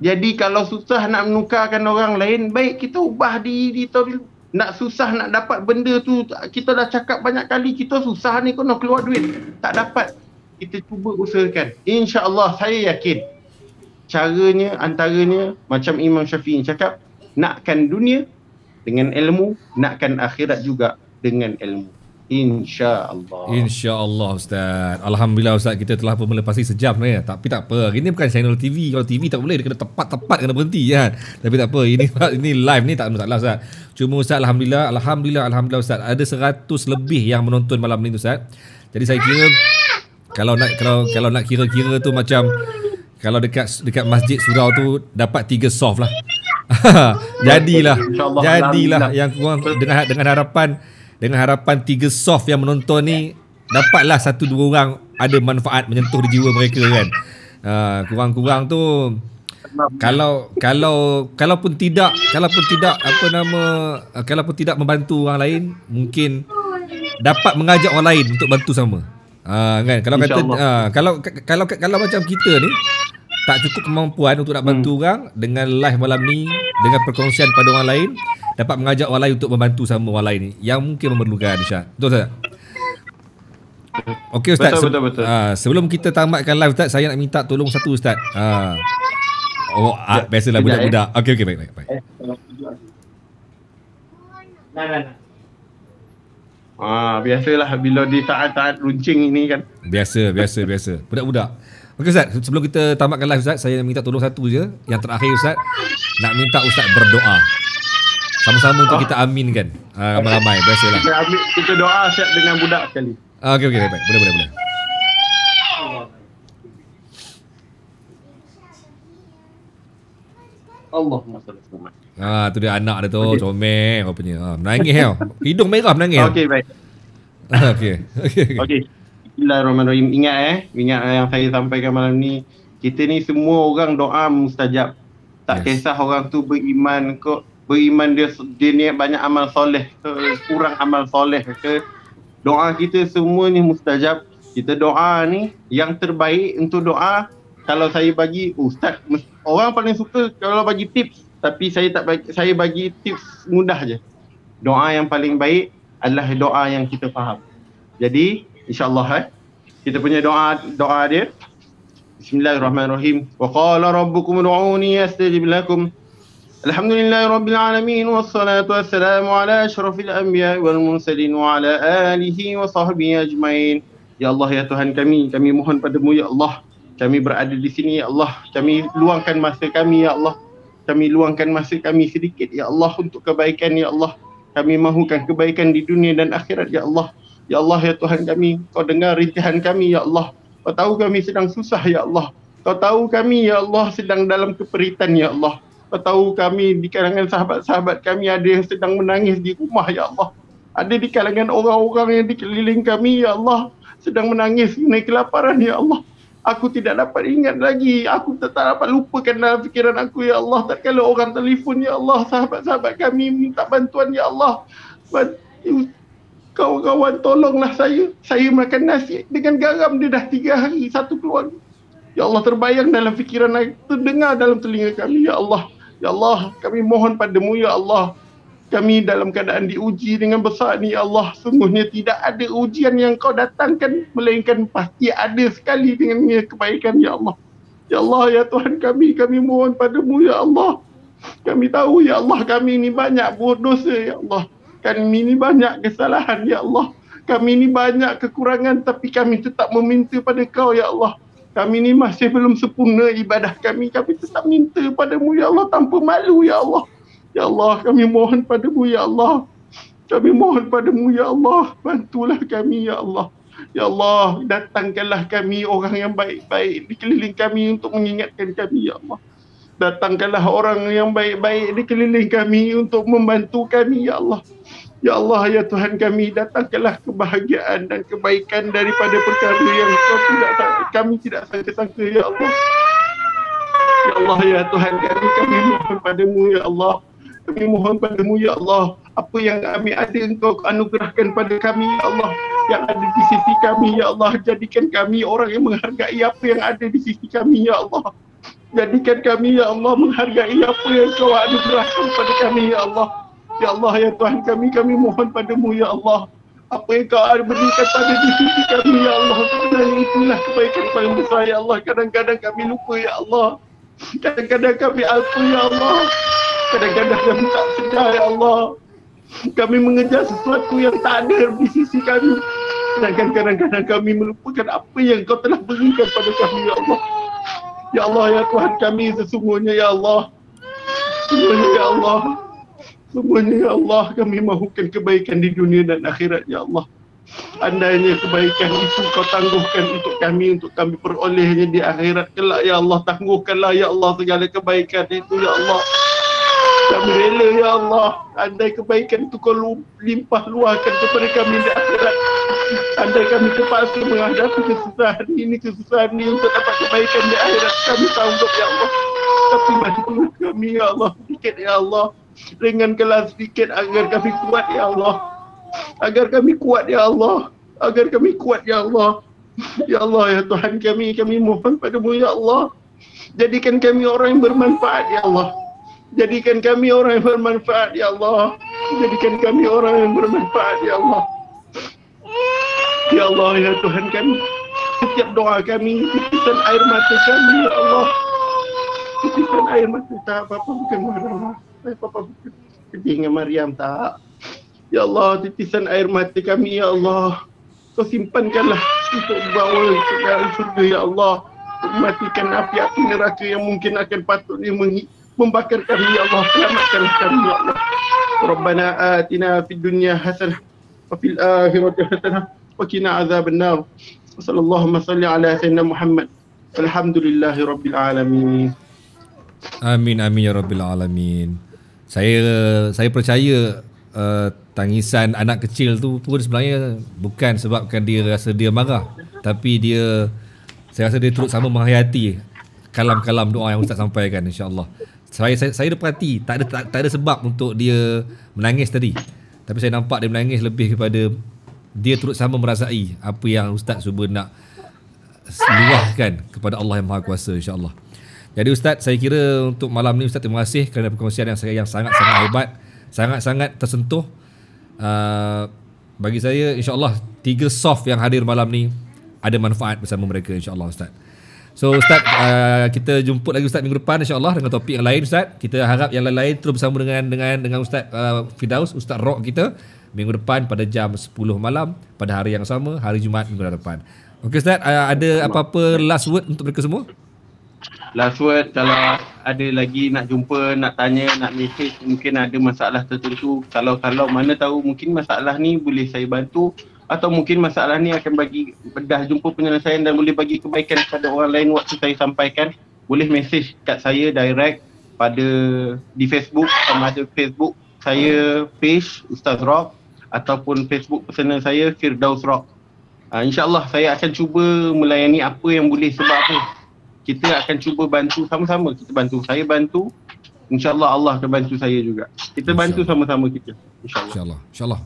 jadi kalau susah nak menukarkan orang lain baik kita ubah diri kita nak susah nak dapat benda tu kita dah cakap banyak kali kita susah ni kena keluar duit tak dapat kita cuba usahakan Allah saya yakin caranya antaranya macam Imam Syafi'i cakap nakkan dunia dengan ilmu nakkan akhirat juga dengan ilmu InsyaAllah InsyaAllah Ustaz Alhamdulillah Ustaz Kita telah pun melepasi sejam ni Tapi tak apa Ini bukan channel TV Kalau TV tak boleh Dia kena tepat-tepat Kena berhenti kan Tapi tak apa Ini ini live ni tak ada masalah Ustaz Cuma Ustaz Alhamdulillah Alhamdulillah Alhamdulillah Ustaz Ada seratus lebih Yang menonton malam ni Ustaz Jadi saya kira Kalau nak Kalau kalau nak kira-kira tu macam Kalau dekat Dekat masjid surau tu Dapat tiga soft lah Jadilah Jadilah Yang kurang Dengan, dengan harapan dengan harapan tiga soft yang menonton ni Dapatlah satu dua orang Ada manfaat menyentuh di jiwa mereka kan uh, Kurang-kurang tu kalau kalau kalau pun tidak kalau pun tidak apa nama ah, kalau pun tidak membantu orang lain mungkin dapat mengajak orang lain untuk bantu sama. Ha kan kalau kata ha, kalau, kalau kalau kalau macam kita ni tak cukup kemampuan untuk nak bantu hmm. orang dengan live malam ni dengan perkongsian pada orang lain dapat mengajak orang lain untuk membantu sama orang lain ni yang mungkin memerlukan Syah. Betul tak? Okey ustaz. Betul betul. betul. Se- uh, ah, sebelum kita tamatkan live ustaz, saya nak minta tolong satu ustaz. Ha. Uh. Oh, uh, biasalah budak-budak. Eh. Okey okey baik baik baik. Eh, nah, nah, Ah, biasalah bila di saat-saat runcing ini kan. Biasa, biasa, biasa. Budak-budak. Okey Ustaz, sebelum kita tamatkan live Ustaz, saya nak minta tolong satu je. Yang terakhir Ustaz, nak minta Ustaz berdoa. Sama-sama untuk kita aminkan uh, Ramai-ramai Biasalah Kita, ambil, kita doa siap dengan budak sekali uh, Okey okey baik Boleh boleh boleh Allahumma salli Ah tu dia anak dia tu okay. comel apa punya. Ah menangis tau. Hidung merah menangis. Okey baik. Ah, okey. Okey. Okey. Okay. Bismillahirrahmanirrahim. Ingat eh, ingat yang saya sampaikan malam ni, kita ni semua orang doa mustajab. Tak yes. kisah orang tu beriman kok beriman dia dia niat banyak amal soleh ke kurang amal soleh ke doa kita semua ni mustajab kita doa ni yang terbaik untuk doa kalau saya bagi ustaz orang paling suka kalau bagi tips tapi saya tak bagi, saya bagi tips mudah je doa yang paling baik adalah doa yang kita faham jadi insyaallah eh kita punya doa doa dia Bismillahirrahmanirrahim wa qala rabbukum ud'uni astajib lakum الحمد لله رب العالمين والصلاة والسلام على أشرف الأنبياء والمرسلين وعلى آله وصحبه أجمعين يا الله يا Tuhan kami kami mohon padamu ya Allah kami berada di sini ya Allah kami luangkan masa kami ya Allah kami luangkan masa kami sedikit ya Allah untuk kebaikan ya Allah kami mahukan kebaikan di dunia dan akhirat ya Allah ya Allah ya Tuhan kami kau dengar rintihan kami ya Allah kau tahu kami sedang susah ya Allah kau tahu kami ya Allah sedang dalam keperitan ya Allah tahu kami di kalangan sahabat-sahabat kami ada yang sedang menangis di rumah ya Allah. Ada di kalangan orang-orang yang dikeliling kami ya Allah sedang menangis kerana kelaparan ya Allah. Aku tidak dapat ingat lagi. Aku tetap dapat lupakan dalam fikiran aku ya Allah. Tak kalau orang telefon ya Allah sahabat-sahabat kami minta bantuan ya Allah. kawan-kawan tolonglah saya. Saya makan nasi dengan garam dia dah tiga hari satu keluarga. Ya Allah terbayang dalam fikiran aku, terdengar dalam telinga kami. Ya Allah, Ya Allah, kami mohon padamu ya Allah. Kami dalam keadaan diuji dengan besar ni ya Allah. Sungguhnya tidak ada ujian yang kau datangkan melainkan pasti ada sekali dengan kebaikan ya Allah. Ya Allah, ya Tuhan kami, kami mohon padamu ya Allah. Kami tahu ya Allah, kami ini banyak buat dosa ya Allah. Kami ini banyak kesalahan ya Allah. Kami ini banyak kekurangan tapi kami tetap meminta pada kau ya Allah kami ni masih belum sempurna ibadah kami. Kami tetap minta padamu, Ya Allah, tanpa malu, Ya Allah. Ya Allah, kami mohon padamu, Ya Allah. Kami mohon padamu, Ya Allah. Bantulah kami, Ya Allah. Ya Allah, datangkanlah kami orang yang baik-baik di keliling kami untuk mengingatkan kami, Ya Allah. Datangkanlah orang yang baik-baik di keliling kami untuk membantu kami, Ya Allah. Ya Allah, Ya Tuhan kami, datangkanlah kebahagiaan dan kebaikan daripada perkara yang kau tidak sangka, kami tidak sangka-sangka, Ya Allah. Ya Allah, Ya Tuhan kami, kami mohon padamu, Ya Allah. Kami mohon padamu, Ya Allah. Apa yang kami ada, engkau anugerahkan pada kami, Ya Allah. Yang ada di sisi kami, Ya Allah. Jadikan kami orang yang menghargai apa yang ada di sisi kami, Ya Allah. Jadikan kami, Ya Allah, menghargai apa yang kau anugerahkan pada kami, Ya Allah. Ya Allah, Ya Tuhan kami, kami mohon padamu, Ya Allah. Apa yang kau ada berikan pada diri kami, Ya Allah. Sebenarnya itulah kebaikan paling besar, Ya Allah. Kadang-kadang kami lupa, Ya Allah. Kadang-kadang kami alpa, Ya Allah. Kadang-kadang kami tak sedar, Ya Allah. Kami mengejar sesuatu yang tak ada di sisi kami. dan kadang-kadang kami melupakan apa yang kau telah berikan pada kami, Ya Allah. Ya Allah, Ya Tuhan kami Sesungguhnya, Ya Allah. Sesungguhnya, ya Allah. Semuanya ya Allah kami mahukan kebaikan di dunia dan akhirat ya Allah. Andainya kebaikan itu kau tangguhkan untuk kami untuk kami perolehnya di akhirat kelak ya Allah tangguhkanlah ya Allah segala kebaikan itu ya Allah. Kami rela ya Allah andai kebaikan itu kau limpah luahkan kepada kami di akhirat. Andai kami terpaksa menghadapi kesusahan ini kesusahan ini untuk dapat kebaikan di akhirat kami tangguh ya Allah. Tapi bantulah kami ya Allah sedikit ya Allah ringankanlah sedikit agar kami kuat ya Allah agar kami kuat ya Allah agar kami kuat ya Allah ya Allah ya Tuhan kami kami mohon padamu ya Allah jadikan kami orang yang bermanfaat ya Allah jadikan kami orang yang bermanfaat ya Allah jadikan kami orang yang bermanfaat ya Allah ya Allah ya Tuhan kami setiap doa kami titisan air mata kami ya Allah titisan air mata tak apa-apa bukan marah Eh, Papa pergi dengan Mariam tak? Ya Allah, titisan air mata kami, Ya Allah. Kau simpankanlah untuk bawa ke dalam surga, Ya Allah. Untuk matikan api-api neraka yang mungkin akan patut meng- membakar kami, Ya Allah. Selamatkanlah kami, Ya Allah. Rabbana atina fi dunya hasanah. Wa fil akhirati hasanah. Wa kina azab an-nar. salli ala sayyidina Muhammad. Alhamdulillahi alamin. Amin, amin ya rabbil alamin saya saya percaya uh, tangisan anak kecil tu pun sebenarnya bukan sebabkan dia rasa dia marah tapi dia saya rasa dia turut sama menghayati kalam-kalam doa yang ustaz sampaikan insyaallah saya saya saya dah perhati tak ada tak, tak ada sebab untuk dia menangis tadi tapi saya nampak dia menangis lebih kepada dia turut sama merasai apa yang ustaz cuba nak luahkan kepada Allah yang Maha Kuasa Insya Allah. Jadi Ustaz, saya kira untuk malam ni Ustaz terima kasih kerana perkongsian yang, saya yang sangat-sangat hebat, sangat-sangat tersentuh. Uh, bagi saya, insya Allah tiga soft yang hadir malam ni ada manfaat bersama mereka insya Allah Ustaz. So Ustaz, uh, kita jumpa lagi Ustaz minggu depan insya Allah dengan topik yang lain Ustaz. Kita harap yang lain-lain terus bersama dengan dengan dengan Ustaz uh, ah, Fidaus, Ustaz Rock kita minggu depan pada jam 10 malam pada hari yang sama, hari Jumaat minggu depan. Okey Ustaz, uh, ada apa-apa last word untuk mereka semua? last word kalau ada lagi nak jumpa, nak tanya, nak mesej mungkin ada masalah tertentu. Kalau kalau mana tahu mungkin masalah ni boleh saya bantu atau mungkin masalah ni akan bagi dah jumpa penyelesaian dan boleh bagi kebaikan kepada orang lain waktu saya sampaikan, boleh mesej kat saya direct pada di Facebook sama ada Facebook saya page Ustaz Rock ataupun Facebook personal saya Firdaus Rock. Uh, InsyaAllah saya akan cuba melayani apa yang boleh sebab apa kita akan cuba bantu sama-sama kita bantu saya bantu insyaallah Allah akan bantu saya juga kita bantu sama-sama kita insyaallah insyaallah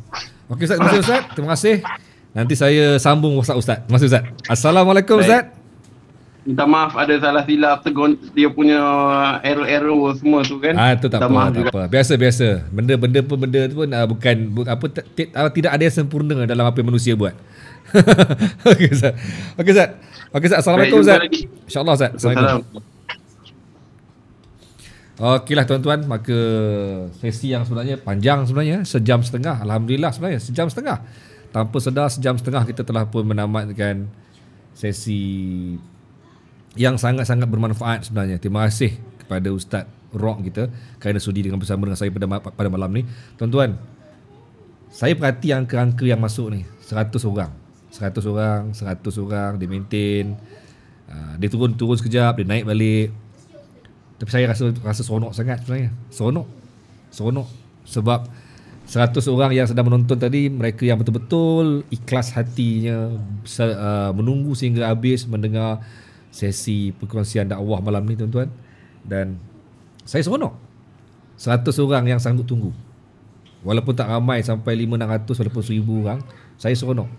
okey ustaz terima kasih terima kasih nanti saya sambung ustaz ustaz terima kasih ustaz assalamualaikum ustaz Minta maaf ada salah silap tegon dia punya error-error semua tu kan. Ah itu tak Minta apa, apa. Biasa-biasa. Benda-benda pun benda tu pun uh, bukan bu, apa ah, tidak ada yang sempurna dalam apa yang manusia buat. Okey Ustaz. Okey Ustaz. Okey Zat, Assalamualaikum Zat. InsyaAllah Zat. Assalamualaikum. lah, tuan-tuan, maka sesi yang sebenarnya panjang sebenarnya, sejam setengah. Alhamdulillah sebenarnya, sejam setengah. Tanpa sedar, sejam setengah kita telah pun menamatkan sesi yang sangat-sangat bermanfaat sebenarnya. Terima kasih kepada Ustaz Rock kita kerana sudi dengan bersama dengan saya pada, pada malam ni. Tuan-tuan, saya perhati angka-angka yang masuk ni, 100 orang. 100 orang, 100 orang dia maintain. Uh, dia turun turun sekejap, dia naik balik. Tapi saya rasa rasa seronok sangat sebenarnya. Seronok. Seronok sebab 100 orang yang sedang menonton tadi mereka yang betul-betul ikhlas hatinya ah, menunggu sehingga habis mendengar sesi perkongsian dakwah malam ni tuan-tuan dan saya seronok 100 orang yang sanggup tunggu walaupun tak ramai sampai 5 600 walaupun 1000 orang saya seronok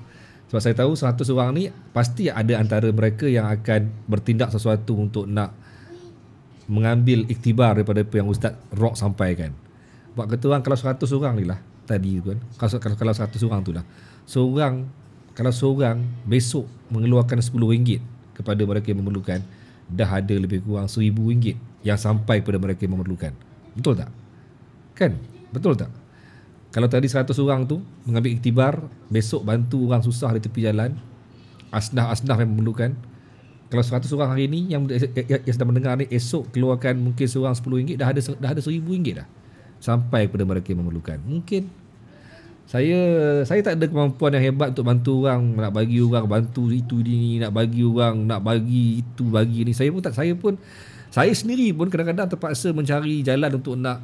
sebab saya tahu 100 orang ni pasti ada antara mereka yang akan bertindak sesuatu untuk nak mengambil iktibar daripada apa yang Ustaz Rock sampaikan. Sebab kata orang kalau 100 orang ni lah tadi tu kan. Kalau, kalau, kalau 100 orang tu lah. Seorang, kalau seorang besok mengeluarkan RM10 kepada mereka yang memerlukan, dah ada lebih kurang RM1,000 yang sampai kepada mereka yang memerlukan. Betul tak? Kan? Betul tak? Kalau tadi 100 orang tu mengambil iktibar, besok bantu orang susah di tepi jalan. Asnaf-asnaf yang memerlukan. Kalau 100 orang hari ni yang, yang, yang sedang mendengar ni esok keluarkan mungkin seorang RM10 dah ada dah ada RM1000 dah. Sampai kepada mereka yang memerlukan. Mungkin saya saya tak ada kemampuan yang hebat untuk bantu orang nak bagi orang bantu itu ini nak bagi orang nak bagi itu bagi ini saya pun tak saya pun saya sendiri pun kadang-kadang terpaksa mencari jalan untuk nak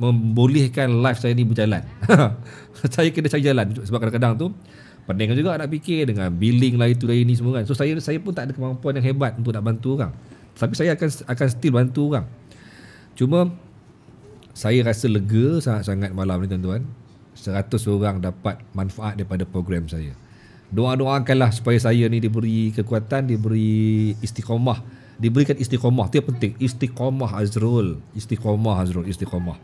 membolehkan live saya ni berjalan. saya kena cari jalan sebab kadang-kadang tu pening juga nak fikir dengan billing lah itu lah ini semua kan. So saya saya pun tak ada kemampuan yang hebat untuk nak bantu orang. Tapi saya akan akan still bantu orang. Cuma saya rasa lega sangat-sangat malam ni tuan-tuan. 100 orang dapat manfaat daripada program saya. Doa-doakanlah supaya saya ni diberi kekuatan, diberi istiqomah diberikan istiqomah tu yang penting istiqomah Azrul istiqomah Azrul istiqomah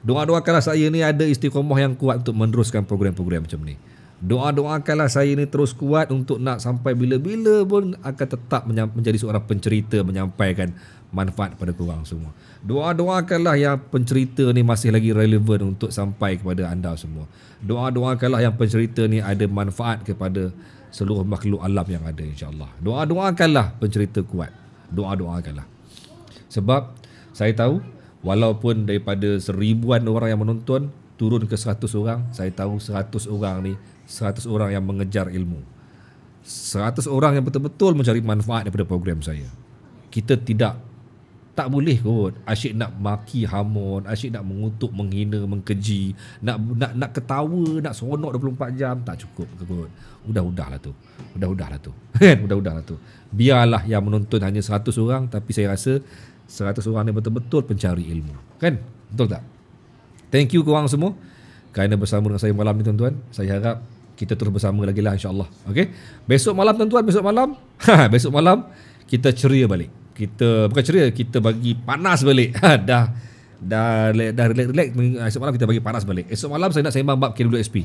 doa-doakanlah saya ini ada istiqomah yang kuat untuk meneruskan program-program macam ni doa-doakanlah saya ini terus kuat untuk nak sampai bila-bila pun akan tetap menjadi seorang pencerita menyampaikan manfaat kepada korang semua doa-doakanlah yang pencerita ni masih lagi relevan untuk sampai kepada anda semua doa-doakanlah yang pencerita ni ada manfaat kepada seluruh makhluk alam yang ada insyaAllah doa-doakanlah pencerita kuat doa-doakanlah. Sebab saya tahu walaupun daripada seribuan orang yang menonton turun ke seratus orang, saya tahu seratus orang ni seratus orang yang mengejar ilmu. Seratus orang yang betul-betul mencari manfaat daripada program saya. Kita tidak tak boleh kot asyik nak maki hamon asyik nak mengutuk menghina mengkeji nak nak nak ketawa nak seronok 24 jam tak cukup kot udah-udahlah tu udah-udahlah tu kan udah-udahlah tu biarlah yang menonton hanya 100 orang tapi saya rasa 100 orang ni betul-betul pencari ilmu kan betul tak thank you korang semua kerana bersama dengan saya malam ni tuan-tuan saya harap kita terus bersama lagi lah insyaAllah okay? besok malam tuan-tuan besok malam besok malam kita ceria balik kita bukan ceria kita bagi panas balik ha, dah dah relax dah relax, relax ah, esok malam kita bagi panas balik esok malam saya nak sembang bab K2SP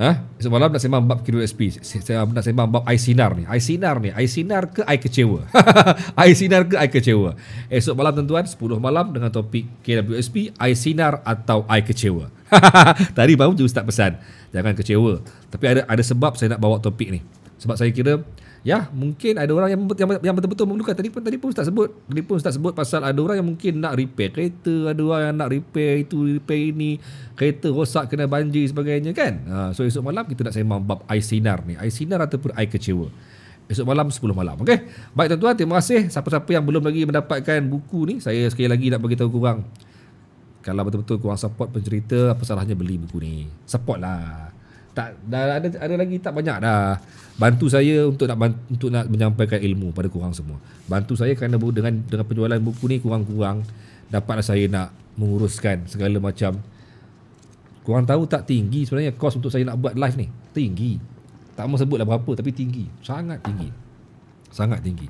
ha esok malam nak sembang bab K2SP saya ah, nak sembang bab ai sinar ni ai sinar ni ai sinar ke ai kecewa ai sinar ke ai kecewa esok malam tuan-tuan 10 malam dengan topik K2SP ai sinar atau ai kecewa tadi baru je ustaz pesan jangan kecewa tapi ada ada sebab saya nak bawa topik ni sebab saya kira Ya, mungkin ada orang yang yang, yang betul-betul memerlukan. Tadi pun tadi pun ustaz sebut. Tadi pun ustaz sebut pasal ada orang yang mungkin nak repair kereta, ada orang yang nak repair itu, repair ini, kereta rosak kena banjir sebagainya kan. Ha, so esok malam kita nak sembang bab air sinar ni. Air sinar ataupun air kecewa. Esok malam 10 malam. Okey. Baik tuan-tuan, terima kasih siapa-siapa yang belum lagi mendapatkan buku ni. Saya sekali lagi nak bagi tahu kurang kalau betul-betul kurang support pencerita, apa salahnya beli buku ni? supportlah tak dah ada ada lagi tak banyak dah bantu saya untuk nak untuk nak menyampaikan ilmu pada kurang semua bantu saya kerana dengan dengan penjualan buku ni kurang-kurang dapatlah saya nak menguruskan segala macam kurang tahu tak tinggi sebenarnya kos untuk saya nak buat live ni tinggi tak mau sebutlah berapa tapi tinggi sangat tinggi sangat tinggi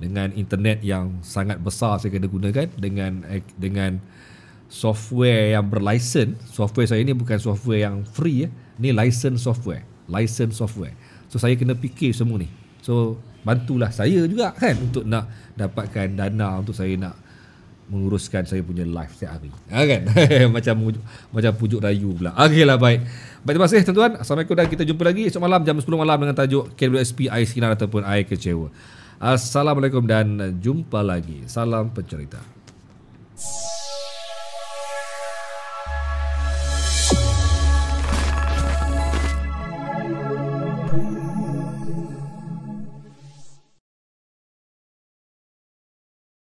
dengan internet yang sangat besar saya kena gunakan dengan dengan software yang berlisen software saya ni bukan software yang free ya ni license software license software so saya kena fikir semua ni so bantulah saya juga kan untuk nak dapatkan dana untuk saya nak menguruskan saya punya life setiap hari ha, kan macam macam pujuk rayu pula okay lah baik baik terima kasih tuan-tuan Assalamualaikum dan kita jumpa lagi esok malam jam 10 malam dengan tajuk KWSP Air Sinar ataupun Air Kecewa Assalamualaikum dan jumpa lagi salam pencerita Thank you.